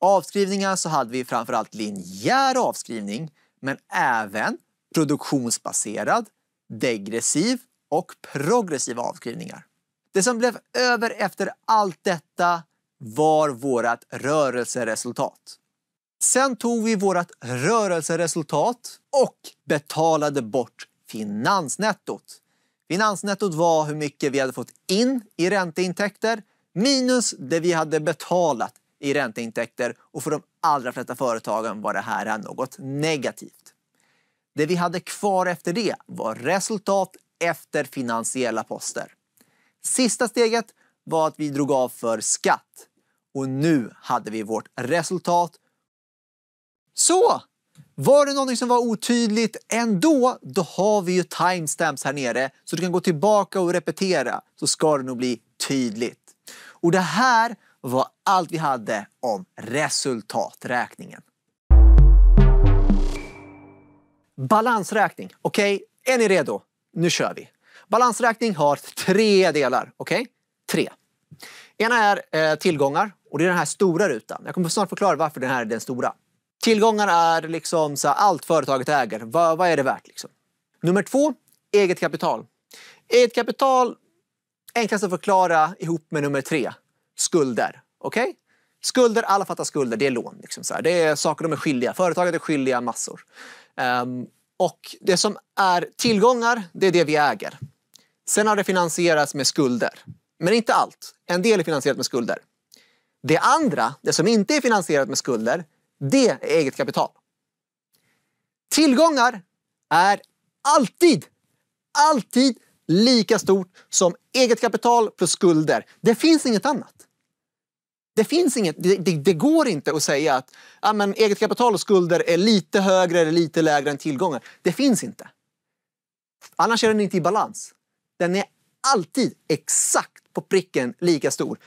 Speaker 1: Avskrivningar så hade vi framförallt linjär avskrivning men även produktionsbaserad, degressiv och progressiva avskrivningar. Det som blev över efter allt detta var vårt rörelseresultat. Sen tog vi vårt rörelseresultat och betalade bort finansnettot. Finansnettot var hur mycket vi hade fått in i ränteintäkter minus det vi hade betalat i ränteintäkter och för de allra flesta företagen var det här något negativt. Det vi hade kvar efter det var resultat efter finansiella poster. Sista steget var att vi drog av för skatt och nu hade vi vårt resultat. Så! Var det någonting som var otydligt ändå, då har vi ju timestamps här nere så du kan gå tillbaka och repetera så ska det nog bli tydligt. Och det här var allt vi hade om resultaträkningen. Balansräkning. Okej, okay? är ni redo? Nu kör vi. Balansräkning har tre delar. Okej? Okay? Tre. Ena är eh, tillgångar och det är den här stora rutan. Jag kommer snart förklara varför den här är den stora. Tillgångar är liksom så allt företaget äger. Va, vad är det värt? Liksom? Nummer två, eget kapital. Eget kapital enklast att förklara ihop med nummer tre, skulder. Okej? Okay? Skulder, alla fattar skulder, det är lån. Liksom så här. Det är saker de är skyldiga. Företaget är skyldiga massor. Um, och det som är tillgångar, det är det vi äger. Sen har det finansierats med skulder. Men inte allt. En del är finansierat med skulder. Det andra, det som inte är finansierat med skulder, det är eget kapital. Tillgångar är alltid, alltid lika stort som eget kapital plus skulder. Det finns inget annat. Det, finns inget, det, det, det går inte att säga att ja, men eget kapital och skulder är lite högre eller lite lägre än tillgångar. Det finns inte. Annars är den inte i balans. Den är alltid exakt på pricken lika stor.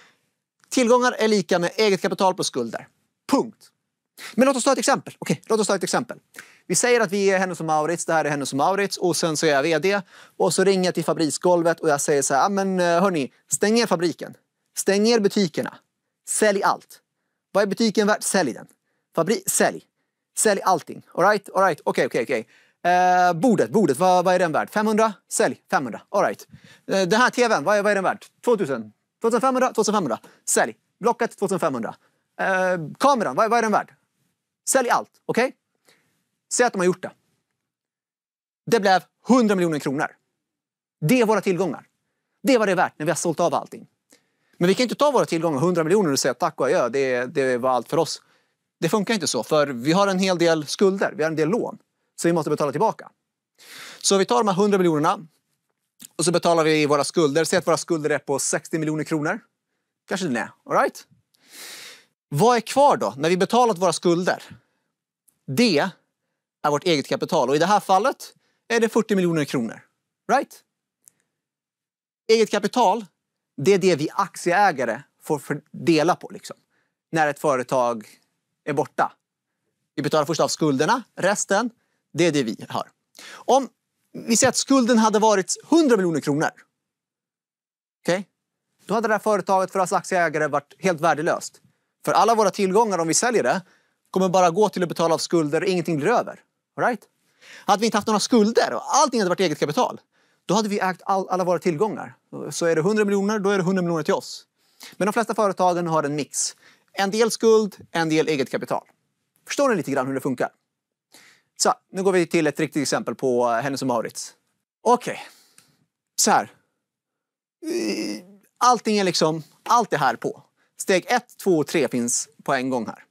Speaker 1: Tillgångar är lika med eget kapital plus skulder. Punkt. Men låt oss ta ett exempel. Okej, låt oss ta ett exempel vi säger att vi är Hennes och Maurits, det här är Hennes och Maurits och sen så är jag vd. Och så ringer jag till fabriksgolvet och jag säger så här, men eh, hörni, stäng ner fabriken. Stäng ner butikerna. Sälj allt. Vad är butiken värd? Sälj den. Fabri sälj. Sälj allting. Alright, alright, okej, okay, okej, okay, okej. Okay. Eh, bordet, bordet, vad, vad, är den värd? 500? Sälj, 500. Alright. Eh, den här tvn, vad är, vad är den värd? 2000? 2500? 2500. Sälj. Blocket 2500. Eh, kameran, vad, vad är den värd? Sälj allt, okej? Okay? Säg att de har gjort det. Det blev 100 miljoner kronor. Det är våra tillgångar. Det är vad det är värt när vi har sålt av allting. Men vi kan inte ta våra tillgångar, 100 miljoner, och säga tack och adjö, det, det var allt för oss. Det funkar inte så, för vi har en hel del skulder, vi har en del lån som vi måste betala tillbaka. Så vi tar de här 100 miljonerna och så betalar vi våra skulder. Säg att våra skulder är på 60 miljoner kronor. Kanske den är, all right? Vad är kvar då, när vi betalat våra skulder? Det är vårt eget kapital. Och i det här fallet är det 40 miljoner kronor. Right? Eget kapital, det är det vi aktieägare får dela på. Liksom. När ett företag är borta. Vi betalar först av skulderna. Resten, det är det vi har. Om vi säger att skulden hade varit 100 miljoner kronor. Okay? Då hade det här företaget för oss aktieägare varit helt värdelöst. För alla våra tillgångar, om vi säljer det, kommer bara gå till att betala av skulder och ingenting blir över. Right? Hade vi inte haft några skulder och allting hade varit eget kapital, då hade vi ägt all, alla våra tillgångar. Så är det 100 miljoner, då är det 100 miljoner till oss. Men de flesta företagen har en mix. En del skuld, en del eget kapital. Förstår ni lite grann hur det funkar? Så, nu går vi till ett riktigt exempel på eh, Hennes och Maurits. Okej, okay. så här. Eh, allting är liksom, allt är här på. Steg 1, 2 och 3 finns på en gång här.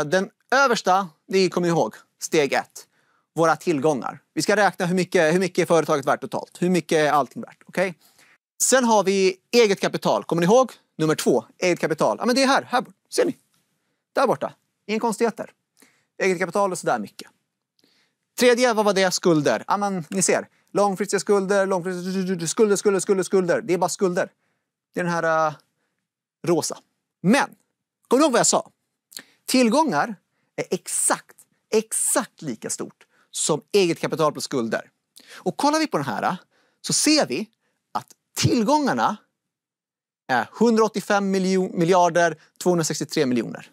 Speaker 1: Eh, den översta, det kommer ni ihåg, steg ett. Våra tillgångar. Vi ska räkna hur mycket, hur mycket företaget värt totalt. Hur mycket är allting värt. Okay? Sen har vi eget kapital. Kommer ni ihåg? Nummer två, eget kapital. Ja, men det är här. här ser ni? Där borta. Inga konstigheter. Eget kapital och sådär mycket. Tredje, vad var det? Skulder. Ja, men ni ser. Långfristiga skulder, långfristiga skulder, skulder, skulder, skulder. Det är bara skulder. Det är den här uh, rosa. Men, kom ihåg vad jag sa? Tillgångar är exakt exakt lika stort som eget kapital plus skulder. Och kollar vi på den här så ser vi att tillgångarna är 185 miljarder 263 miljoner.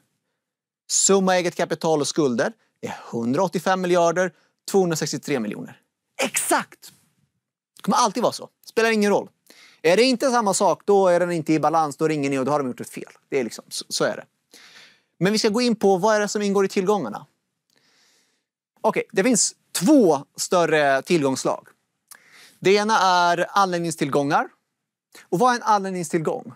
Speaker 1: Summa eget kapital och skulder är 185 miljarder 263 miljoner. Exakt! Det kommer alltid vara så. Spelar ingen roll. Är det inte samma sak, då är den inte i balans. Då ringer ni och då har de gjort ett fel. Det är liksom, så, så är det. Men vi ska gå in på vad är det som ingår i tillgångarna. Okej, okay, det finns två större tillgångsslag. Det ena är anläggningstillgångar. Och vad är en anläggningstillgång?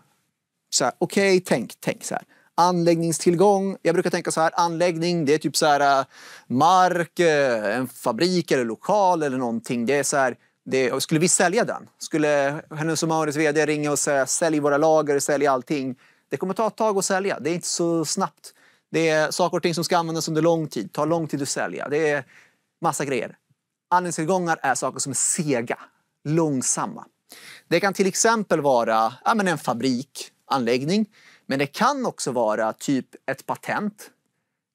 Speaker 1: Okej, okay, tänk, tänk så här. Anläggningstillgång. Jag brukar tänka så här, anläggning, det är typ så här eh, mark, eh, en fabrik eller lokal eller någonting. Det är så här, det, skulle vi sälja den? Skulle Hennes och Mauritz vd ringa och säga sälj våra lager, sälj allting? Det kommer ta ett tag att sälja. Det är inte så snabbt. Det är saker och ting som ska användas under lång tid, tar lång tid att sälja. Det är massa grejer. Anläggningstillgångar är saker som är sega, långsamma. Det kan till exempel vara ja, men en fabrik, anläggning. Men det kan också vara typ ett patent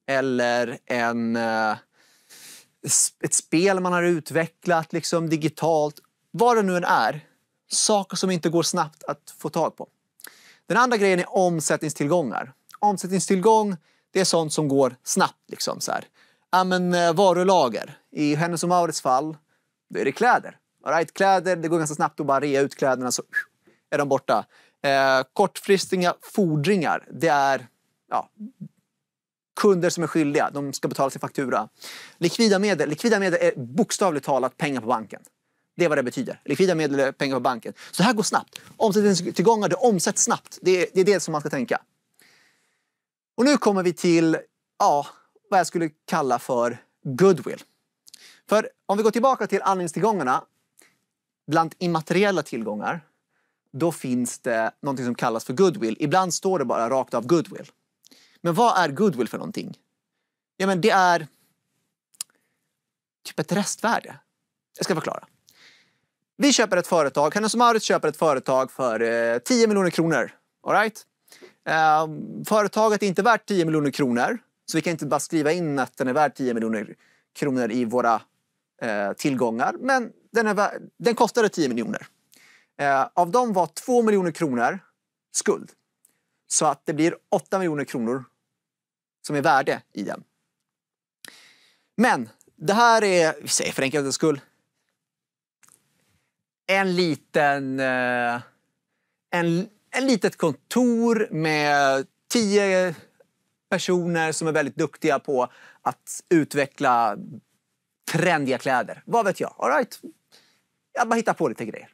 Speaker 1: eller en, eh, ett spel man har utvecklat liksom digitalt. Vad det nu än är, saker som inte går snabbt att få tag på. Den andra grejen är omsättningstillgångar. Omsättningstillgång det är sånt som går snabbt. Liksom, så här. Ja, men, eh, varulager. I Hennes och Maurits fall, då är det kläder. All right, kläder, det går ganska snabbt att bara rea ut kläderna så är de borta. Eh, kortfristiga fordringar, det är ja, kunder som är skyldiga. De ska betala sin faktura. Likvida medel, likvida medel är bokstavligt talat pengar på banken. Det är vad det betyder. Likvida medel är pengar på banken. Så det här går snabbt. Omsättningstillgångar, det omsätts snabbt. Det är, det är det som man ska tänka. Och nu kommer vi till, ja, vad jag skulle kalla för goodwill. För om vi går tillbaka till andningstillgångarna. bland immateriella tillgångar, då finns det något som kallas för goodwill. Ibland står det bara rakt av goodwill. Men vad är goodwill för någonting? Ja, men det är typ ett restvärde. Jag ska förklara. Vi köper ett företag, Hennes och Mauritz köper ett företag för 10 eh, miljoner kronor. All right? Eh, företaget är inte värt 10 miljoner kronor, så vi kan inte bara skriva in att den är värd 10 miljoner kronor i våra eh, tillgångar. Men den, är den kostade 10 miljoner. Eh, av dem var 2 miljoner kronor skuld. Så att det blir 8 miljoner kronor som är värde i den. Men det här är, vi säger för enkelhetens skull, en liten... Eh, en, ett litet kontor med tio personer som är väldigt duktiga på att utveckla trendiga kläder. Vad vet jag? All right. Jag bara hittar på lite grejer.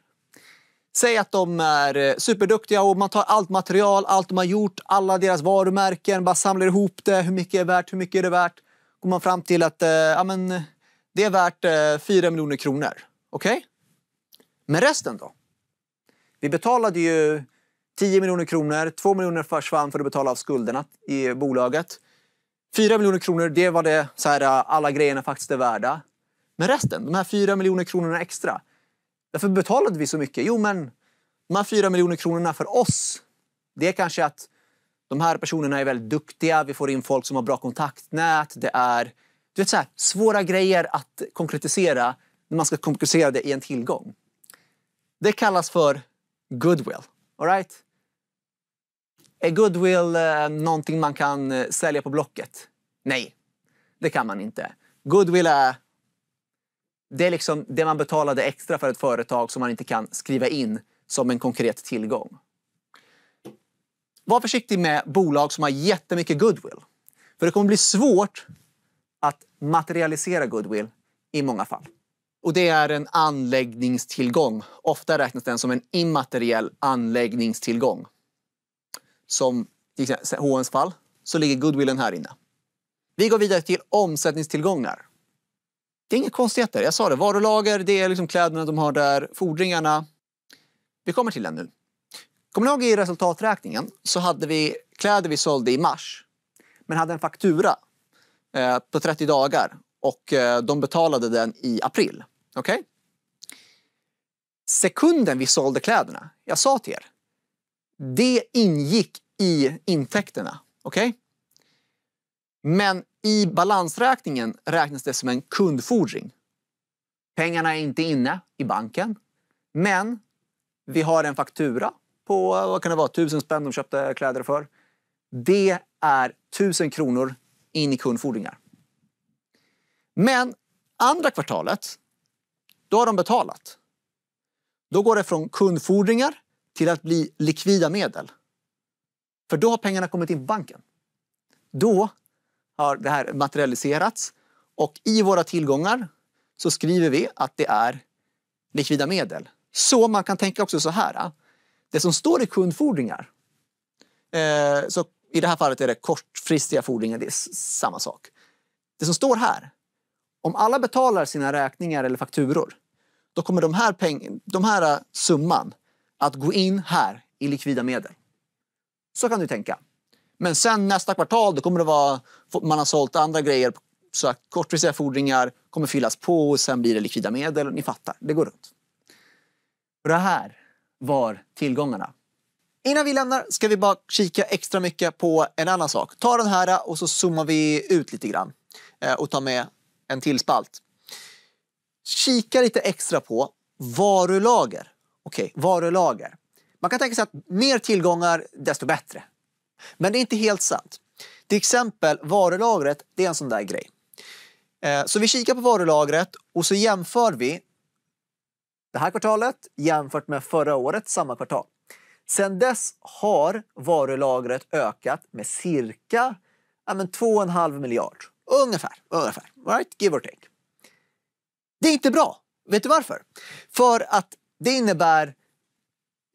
Speaker 1: Säg att de är eh, superduktiga och man tar allt material, allt de har gjort, alla deras varumärken, bara samlar ihop det. Hur mycket är värt? Hur mycket är det värt? Går man fram till att eh, ja, men, det är värt eh, 4 miljoner kronor. Okej? Okay? Men resten då? Vi betalade ju 10 miljoner kronor. 2 miljoner försvann för att betala av skulderna i bolaget. 4 miljoner kronor, det var det så här, alla grejerna faktiskt är värda. Men resten, de här 4 miljoner kronorna extra. Varför betalade vi så mycket? Jo, men de här 4 miljoner kronorna för oss, det är kanske att de här personerna är väldigt duktiga. Vi får in folk som har bra kontaktnät. Det är du vet, så här, svåra grejer att konkretisera när man ska konkretisera det i en tillgång. Det kallas för goodwill. All right? Är goodwill eh, någonting man kan eh, sälja på Blocket? Nej, det kan man inte. Goodwill är det, är liksom det man betalade extra för ett företag som man inte kan skriva in som en konkret tillgång. Var försiktig med bolag som har jättemycket goodwill. För det kommer bli svårt att materialisera goodwill i många fall. Och det är en anläggningstillgång. Ofta räknas den som en immateriell anläggningstillgång som till exempel fall, så ligger goodwillen här inne. Vi går vidare till omsättningstillgångar. Det är inga konstigheter. Jag sa det, varulager, det är liksom kläderna de har där, fordringarna. Vi kommer till den nu. Kommer ni ihåg i resultaträkningen så hade vi kläder vi sålde i mars, men hade en faktura eh, på 30 dagar och eh, de betalade den i april. Okej? Okay? Sekunden vi sålde kläderna, jag sa till er, det ingick i intäkterna. Okay? Men i balansräkningen räknas det som en kundfordring. Pengarna är inte inne i banken, men vi har en faktura på vad kan det vara, tusen spänn de köpte kläder för. Det är tusen kronor in i kundfordringar. Men andra kvartalet, då har de betalat. Då går det från kundfordringar till att bli likvida medel. För då har pengarna kommit in på banken. Då har det här materialiserats och i våra tillgångar så skriver vi att det är likvida medel. Så man kan tänka också så här. Ah, det som står i kundfordringar, eh, så i det här fallet är det kortfristiga fordringar, det är samma sak. Det som står här, om alla betalar sina räkningar eller fakturor, då kommer de här, peng, de här ah, summan att gå in här i likvida medel. Så kan du tänka. Men sen nästa kvartal, då kommer det vara, man har sålt andra grejer, så att kortfristiga fordringar kommer fyllas på och sen blir det likvida medel. Ni fattar, det går runt. det här var tillgångarna. Innan vi lämnar ska vi bara kika extra mycket på en annan sak. Ta den här och så zoomar vi ut lite grann eh, och tar med en till spalt. Kika lite extra på varulager. Okej, okay, varulager. Man kan tänka sig att mer tillgångar, desto bättre. Men det är inte helt sant. Till exempel varulagret, det är en sån där grej. Eh, så vi kikar på varulagret och så jämför vi det här kvartalet jämfört med förra året, samma kvartal. Sen dess har varulagret ökat med cirka ja, men 2,5 miljard. Ungefär, ungefär. Right? Give or take. Det är inte bra. Vet du varför? För att det innebär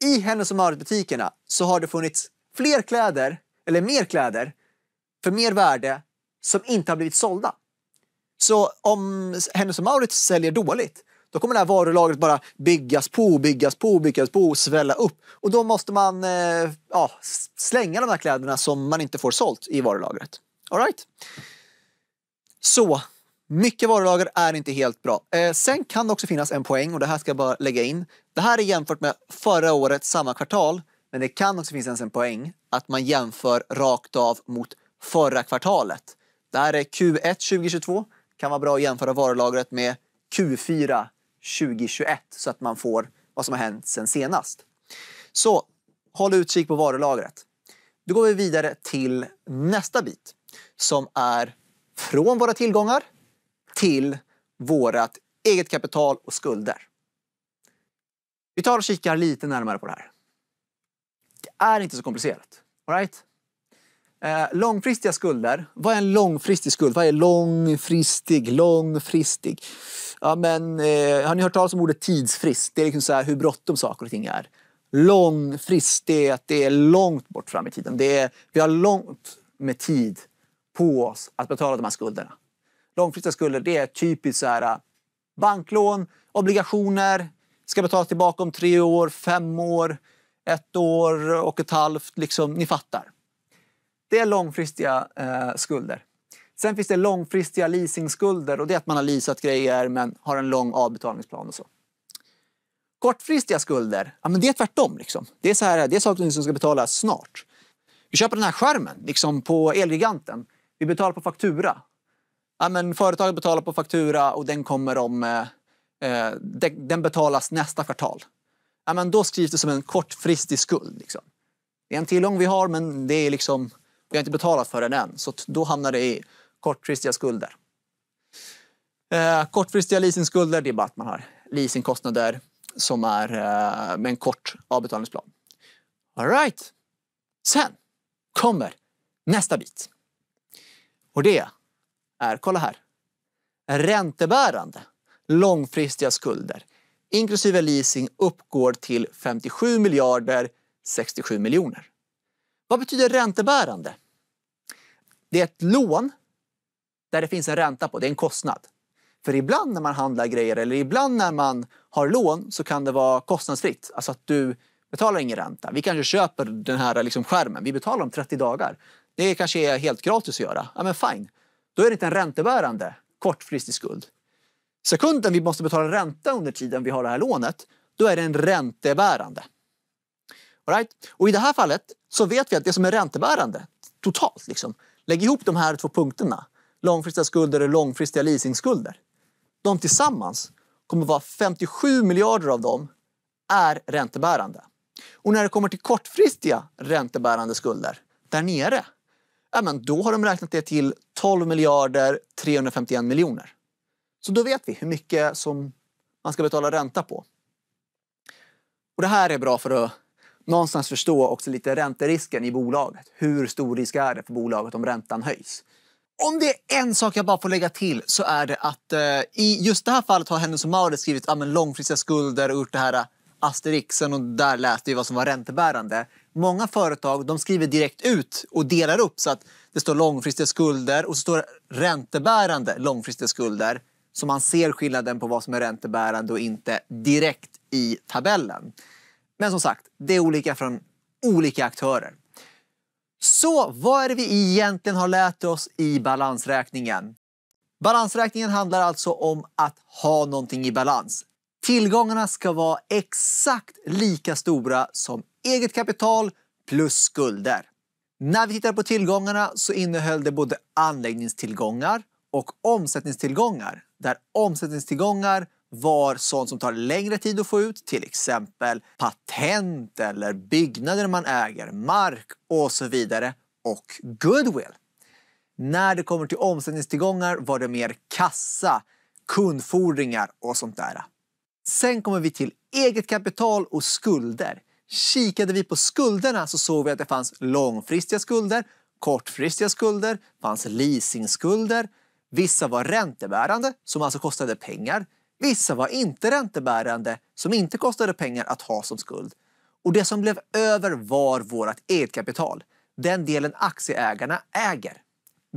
Speaker 1: i Hennes och Mauritz-butikerna så har det funnits fler kläder, eller mer kläder, för mer värde som inte har blivit sålda. Så om Hennes och Mauritz säljer dåligt, då kommer det här varulagret bara byggas på, byggas på, byggas på och svälla upp. Och då måste man eh, ja, slänga de här kläderna som man inte får sålt i varulagret. All right? Så mycket varulager är inte helt bra. Eh, sen kan det också finnas en poäng och det här ska jag bara lägga in. Det här är jämfört med förra året samma kvartal. Men det kan också finnas en poäng att man jämför rakt av mot förra kvartalet. Det här är Q1 2022. Kan vara bra att jämföra varulagret med Q4 2021 så att man får vad som har hänt sen senast. Så håll utkik på varulagret. Då går vi vidare till nästa bit som är från våra tillgångar till vårt eget kapital och skulder. Vi tar och kikar lite närmare på det här. Det är inte så komplicerat. All right? Eh, långfristiga skulder. Vad är en långfristig skuld? Vad är långfristig? Långfristig? Ja, men, eh, har ni hört talas om ordet tidsfrist? Det är liksom så hur bråttom saker och ting är. Långfristig är att det är långt bort fram i tiden. Det är, vi har långt med tid på oss att betala de här skulderna. Långfristiga skulder, det är typiskt så här, äh, banklån, obligationer, ska betalas tillbaka om tre år, fem år, ett år och ett halvt. Liksom, ni fattar. Det är långfristiga eh, skulder. Sen finns det långfristiga leasingskulder och det är att man har leasat grejer men har en lång avbetalningsplan och så. Kortfristiga skulder, ja, men det är tvärtom. Liksom. Det, är så här, det är saker som ska betalas snart. Vi köper den här skärmen liksom, på Elgiganten. Vi betalar på faktura ja, men företaget betalar på faktura och den kommer om... Eh, eh den betalas nästa kvartal. Ja, men då skrivs det som en kortfristig skuld. Liksom. Det är en tillgång vi har, men det är liksom, vi har inte betalat för den än. Så då hamnar det i kortfristiga skulder. Eh, kortfristiga leasingskulder, det är bara att man har leasingkostnader som är eh, med en kort avbetalningsplan. All right. Sen kommer nästa bit. Och det är, kolla här, räntebärande långfristiga skulder inklusive leasing uppgår till 57 miljarder 67 miljoner. Vad betyder räntebärande? Det är ett lån där det finns en ränta på, det är en kostnad. För ibland när man handlar grejer eller ibland när man har lån så kan det vara kostnadsfritt. Alltså att du betalar ingen ränta. Vi kanske köper den här liksom skärmen, vi betalar om 30 dagar. Det kanske är helt gratis att göra. Ja, men fine då är det inte en räntebärande kortfristig skuld. Sekunden vi måste betala ränta under tiden vi har det här lånet, då är det en räntebärande. All right? Och i det här fallet så vet vi att det som är räntebärande totalt, liksom, lägg ihop de här två punkterna, långfristiga skulder och långfristiga leasingskulder. De tillsammans kommer vara 57 miljarder av dem är räntebärande. Och när det kommer till kortfristiga räntebärande skulder där nere, ja, men då har de räknat det till 12 miljarder 351 miljoner. Så då vet vi hur mycket som man ska betala ränta på. Och det här är bra för att någonstans förstå också lite ränterisken i bolaget. Hur stor risk är det för bolaget om räntan höjs? Om det är en sak jag bara får lägga till så är det att eh, i just det här fallet har Hennes och Mauritz skrivit ah, långfristiga skulder och gjort det här eh, asterixen och där läste vi vad som var räntebärande. Många företag de skriver direkt ut och delar upp så att det står långfristiga skulder och så står räntebärande långfristiga skulder. Så man ser skillnaden på vad som är räntebärande och inte direkt i tabellen. Men som sagt, det är olika från olika aktörer. Så vad är det vi egentligen har lärt oss i balansräkningen? Balansräkningen handlar alltså om att ha någonting i balans. Tillgångarna ska vara exakt lika stora som eget kapital plus skulder. När vi tittar på tillgångarna så innehöll det både anläggningstillgångar och omsättningstillgångar, där omsättningstillgångar var sånt som tar längre tid att få ut, till exempel patent eller byggnader man äger, mark och så vidare, och goodwill. När det kommer till omsättningstillgångar var det mer kassa, kundfordringar och sånt där. Sen kommer vi till eget kapital och skulder. Kikade vi på skulderna så såg vi att det fanns långfristiga skulder, kortfristiga skulder, fanns leasingskulder. Vissa var räntebärande, som alltså kostade pengar. Vissa var inte räntebärande, som inte kostade pengar att ha som skuld. Och det som blev över var vårt eget kapital. Den delen aktieägarna äger.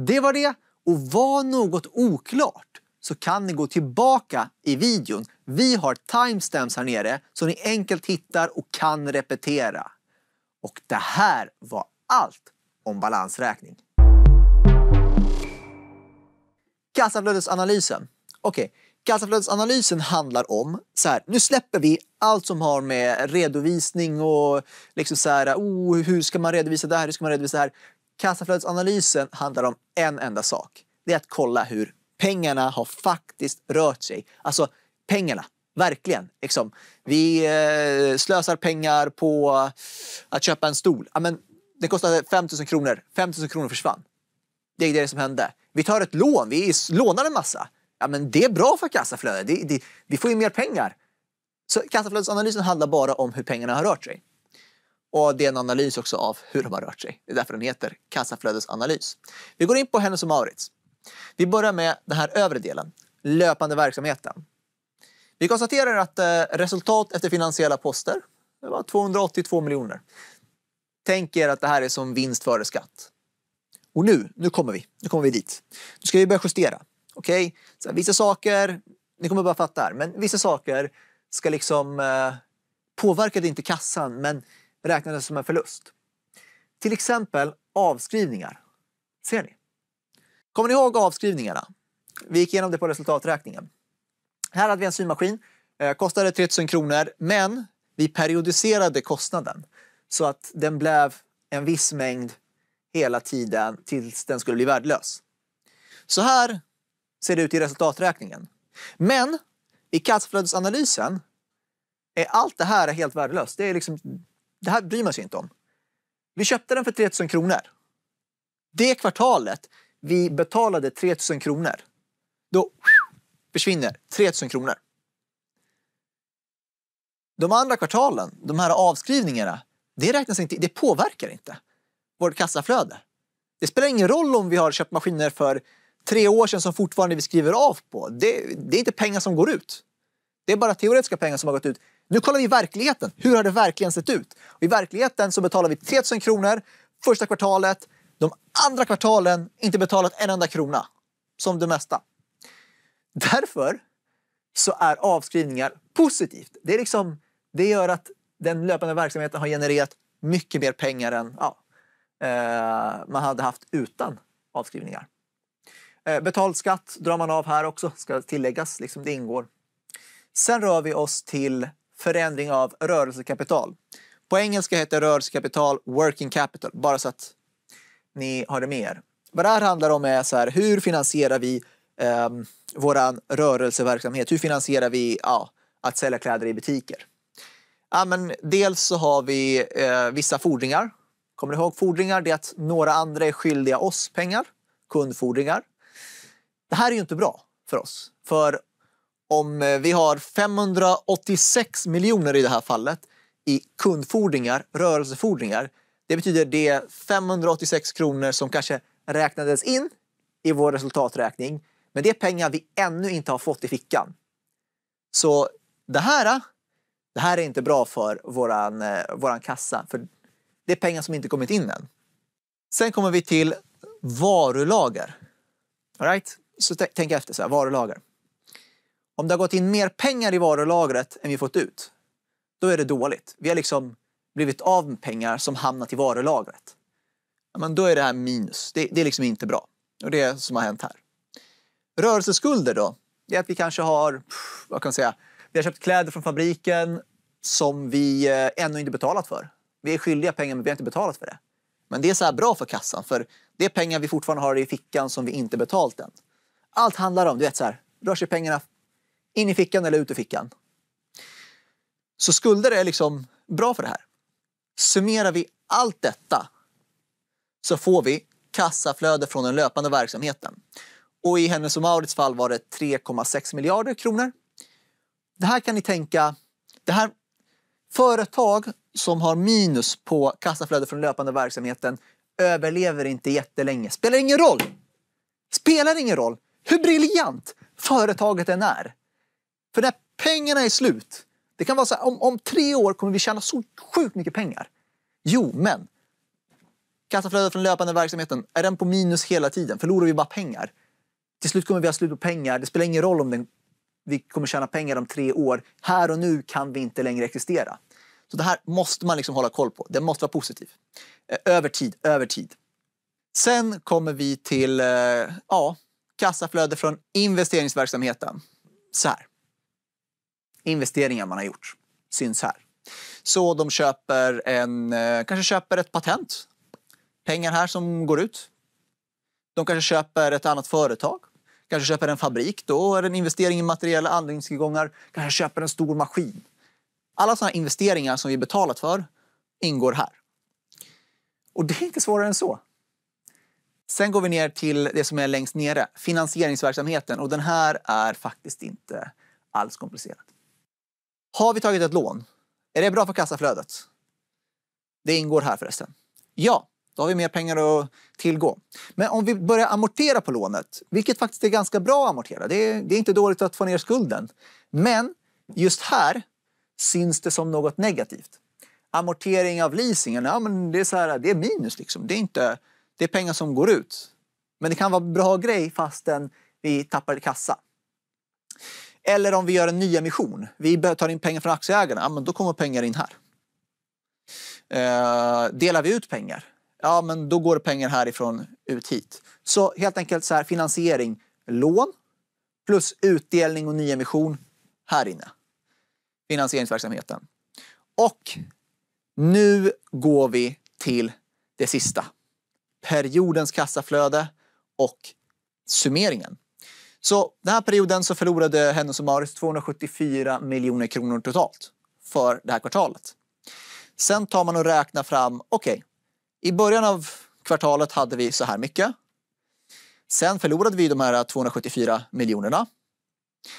Speaker 1: Det var det. Och var något oklart så kan ni gå tillbaka i videon. Vi har timestamps här nere så ni enkelt hittar och kan repetera. Och det här var allt om balansräkning. Kassaflödesanalysen. Okej, okay. kassaflödesanalysen handlar om så här, nu släpper vi allt som har med redovisning och liksom så här, oh, hur ska man redovisa det här, hur ska man redovisa det här. Kassaflödesanalysen handlar om en enda sak. Det är att kolla hur pengarna har faktiskt rört sig. Alltså pengarna, verkligen. Liksom. Vi eh, slösar pengar på att köpa en stol. Amen, det kostade 5 000 kronor. 5 000 kronor försvann. Det är det som hände. Vi tar ett lån. Vi lånar en massa. Ja, men det är bra för kassaflödet. Det, det, vi får ju mer pengar. Så kassaflödesanalysen handlar bara om hur pengarna har rört sig. Och det är en analys också av hur de har rört sig. Det är därför den heter kassaflödesanalys. Vi går in på Hennes och Maurits. Vi börjar med den här övre delen, löpande verksamheten. Vi konstaterar att eh, resultat efter finansiella poster var 282 miljoner. Tänk er att det här är som vinst före skatt. Och nu, nu kommer vi. Nu kommer vi dit. Nu ska vi börja justera. Okej, okay? vissa saker, ni kommer bara fatta här, men vissa saker ska liksom eh, påverkade inte kassan, men räknades som en förlust. Till exempel avskrivningar. Ser ni? Kommer ni ihåg avskrivningarna? Vi gick igenom det på resultaträkningen. Här hade vi en symaskin. Eh, kostade 3000 kronor, men vi periodiserade kostnaden så att den blev en viss mängd hela tiden tills den skulle bli värdelös. Så här ser det ut i resultaträkningen. Men i kassaflödesanalysen är allt det här helt värdelöst. Det, är liksom, det här bryr man sig inte om. Vi köpte den för 3000 kronor. Det kvartalet vi betalade 3000 kronor. Då försvinner 3000 kronor. De andra kvartalen, de här avskrivningarna, det räknas inte, det påverkar inte vårt kassaflöde. Det spelar ingen roll om vi har köpt maskiner för tre år sedan som fortfarande vi skriver av på. Det, det är inte pengar som går ut. Det är bara teoretiska pengar som har gått ut. Nu kollar vi verkligheten. Hur har det verkligen sett ut? I verkligheten så betalar vi 3000 kronor första kvartalet. De andra kvartalen inte betalat en enda krona, som det mesta. Därför så är avskrivningar positivt. Det, är liksom, det gör att den löpande verksamheten har genererat mycket mer pengar än ja, eh, man hade haft utan avskrivningar. Eh, betald skatt drar man av här också, ska tilläggas. Liksom det ingår. Sen rör vi oss till förändring av rörelsekapital. På engelska heter rörelsekapital working capital, bara så att ni har det med er. Vad det här handlar om är så här, hur finansierar vi eh, våran rörelseverksamhet? Hur finansierar vi ja, att sälja kläder i butiker? Ja, men dels så har vi eh, vissa fordringar. Kommer ni ihåg fordringar? Det är att några andra är skyldiga oss pengar, kundfordringar. Det här är ju inte bra för oss. För om eh, vi har 586 miljoner i det här fallet i kundfordringar, rörelsefordringar, det betyder det 586 kronor som kanske räknades in i vår resultaträkning. Men det är pengar vi ännu inte har fått i fickan. Så det här, det här är inte bra för våran, eh, våran kassa. För det är pengar som inte kommit in än. Sen kommer vi till varulager. All right? Så tänk efter, så här, varulager. Om det har gått in mer pengar i varulagret än vi fått ut, då är det dåligt. Vi har liksom blivit av med pengar som hamnat i varulagret. men då är det här minus. Det, det, är liksom inte bra. Och det är som har hänt här. Rörelseskulder då? Det är att vi kanske har, vad kan man säga, vi har köpt kläder från fabriken som vi eh, ännu inte betalat för. Vi är skyldiga pengar men vi har inte betalat för det. Men det är så här bra för kassan för det är pengar vi fortfarande har i fickan som vi inte betalt än. Allt handlar om, du vet så här, rör sig pengarna in i fickan eller ut ur fickan. Så skulder är liksom bra för det här. Summerar vi allt detta så får vi kassaflöde från den löpande verksamheten. Och i Hennes och Maurits fall var det 3,6 miljarder kronor. Det här kan ni tänka, det här företag som har minus på kassaflöde från löpande verksamheten överlever inte jättelänge. Spelar ingen roll! Spelar ingen roll hur briljant företaget än är. För när pengarna är slut, det kan vara så här, om, om tre år kommer vi tjäna så sjukt mycket pengar. Jo, men kassaflödet från löpande verksamheten, är den på minus hela tiden? Förlorar vi bara pengar? Till slut kommer vi ha slut på pengar. Det spelar ingen roll om den, vi kommer tjäna pengar om tre år. Här och nu kan vi inte längre existera. Så det här måste man liksom hålla koll på. Det måste vara positivt eh, Över tid, över tid. Sen kommer vi till eh, ja, kassaflöde från investeringsverksamheten. Så här investeringar man har gjort syns här. Så de köper en, eh, kanske köper ett patent. Pengar här som går ut. De kanske köper ett annat företag. Kanske köper en fabrik. Då är det en investering i materiella anläggningstillgångar. Kanske köper en stor maskin. Alla sådana investeringar som vi betalat för ingår här. Och det är inte svårare än så. Sen går vi ner till det som är längst nere, finansieringsverksamheten. Och den här är faktiskt inte alls komplicerad. Har vi tagit ett lån? Är det bra för kassaflödet? Det ingår här förresten. Ja, då har vi mer pengar att tillgå. Men om vi börjar amortera på lånet, vilket faktiskt är ganska bra att amortera. Det är, det är inte dåligt att få ner skulden. Men just här syns det som något negativt. Amortering av leasingen, ja, men det, är så här, det är minus. Liksom. Det, är inte, det är pengar som går ut. Men det kan vara en bra grej fastän vi tappar kassa. Eller om vi gör en ny emission. Vi tar in pengar från aktieägarna. Ja, men då kommer pengar in här. Eh, delar vi ut pengar? Ja, men då går pengar härifrån ut hit. Så helt enkelt så här, finansiering, lån plus utdelning och nyemission här inne. Finansieringsverksamheten. Och nu går vi till det sista. Periodens kassaflöde och summeringen. Så den här perioden så förlorade Hennes Mauritz 274 miljoner kronor totalt för det här kvartalet. Sen tar man och räknar fram, okej, okay, i början av kvartalet hade vi så här mycket. Sen förlorade vi de här 274 miljonerna.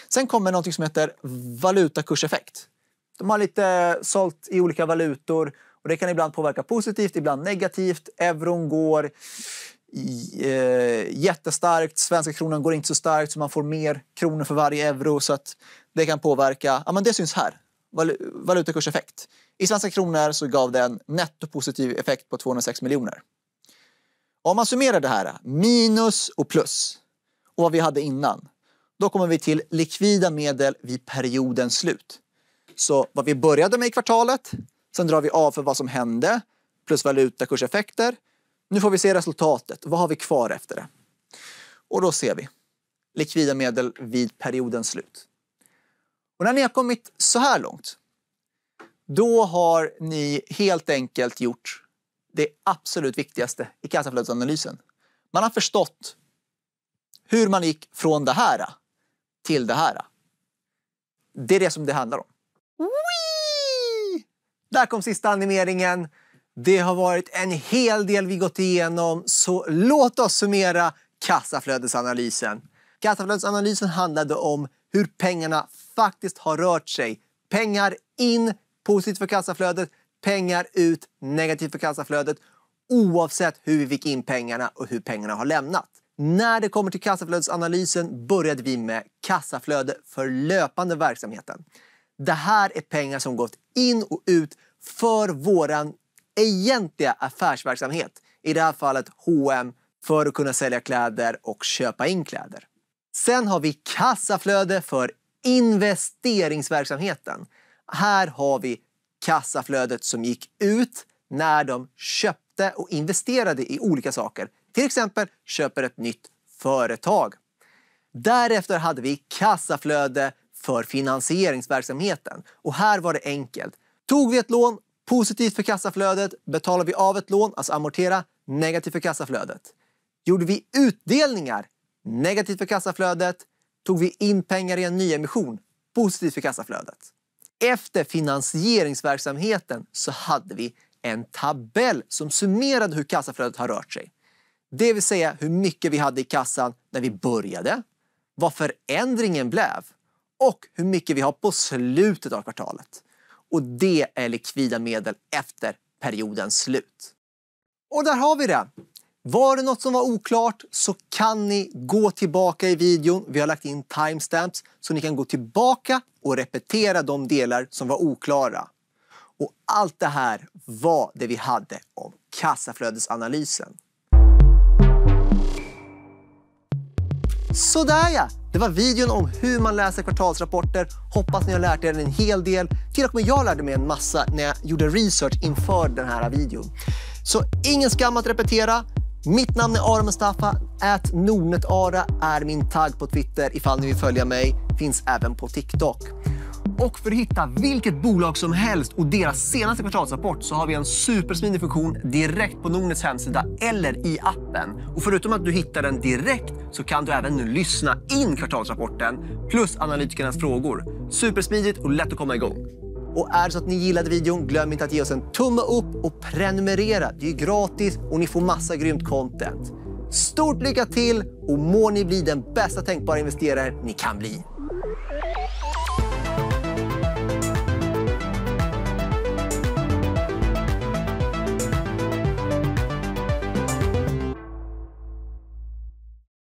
Speaker 1: Sen kommer något som heter valutakurseffekt. De har lite sålt i olika valutor och det kan ibland påverka positivt, ibland negativt. Euron går, Eh, jättestarkt. Svenska kronan går inte så starkt så man får mer kronor för varje euro så att det kan påverka. Ja, men det syns här. Val valutakurseffekt. I svenska kronor så gav det en nettopositiv effekt på 206 miljoner. Om man summerar det här, minus och plus, och vad vi hade innan, då kommer vi till likvida medel vid periodens slut. Så vad vi började med i kvartalet, sen drar vi av för vad som hände, plus valutakurseffekter, nu får vi se resultatet. Vad har vi kvar efter det? Och då ser vi likvida medel vid periodens slut. Och när ni har kommit så här långt, då har ni helt enkelt gjort det absolut viktigaste i kassaflödesanalysen. Man har förstått hur man gick från det här till det här. Det är det som det handlar om. Wee! Där kom sista animeringen. Det har varit en hel del vi gått igenom, så låt oss summera kassaflödesanalysen. Kassaflödesanalysen handlade om hur pengarna faktiskt har rört sig. Pengar in, positivt för kassaflödet, pengar ut, negativt för kassaflödet oavsett hur vi fick in pengarna och hur pengarna har lämnat. När det kommer till kassaflödesanalysen började vi med kassaflöde för löpande verksamheten. Det här är pengar som gått in och ut för våran egentliga affärsverksamhet, i det här fallet H&M, för att kunna sälja kläder och köpa in kläder. Sen har vi kassaflöde för investeringsverksamheten. Här har vi kassaflödet som gick ut när de köpte och investerade i olika saker. Till exempel köper ett nytt företag. Därefter hade vi kassaflöde för finansieringsverksamheten. Och här var det enkelt. Tog vi ett lån Positivt för kassaflödet betalar vi av ett lån, alltså amortera, negativt för kassaflödet. Gjorde vi utdelningar, negativt för kassaflödet, tog vi in pengar i en nyemission, positivt för kassaflödet. Efter finansieringsverksamheten så hade vi en tabell som summerade hur kassaflödet har rört sig. Det vill säga hur mycket vi hade i kassan när vi började, vad förändringen blev och hur mycket vi har på slutet av kvartalet och det är likvida medel efter periodens slut. Och där har vi det! Var det något som var oklart så kan ni gå tillbaka i videon. Vi har lagt in timestamps så ni kan gå tillbaka och repetera de delar som var oklara. Och allt det här var det vi hade om kassaflödesanalysen. Sådär ja! Det var videon om hur man läser kvartalsrapporter. Hoppas ni har lärt er en hel del. Till och med jag lärde mig en massa när jag gjorde research inför den här videon. Så ingen skam att repetera. Mitt namn är Ara Mustafa. Ät Nordnetara är min tagg på Twitter ifall ni vill följa mig. Finns även på TikTok. Och för att hitta vilket bolag som helst och deras senaste kvartalsrapport så har vi en supersmidig funktion direkt på Nordnets hemsida eller i appen. Och förutom att du hittar den direkt så kan du även nu lyssna in kvartalsrapporten plus analytikernas frågor. Supersmidigt och lätt att komma igång. Och är det så att ni gillade videon, glöm inte att ge oss en tumme upp och prenumerera. Det är gratis och ni får massa grymt content. Stort lycka till och må ni bli den bästa tänkbara investerare ni kan bli.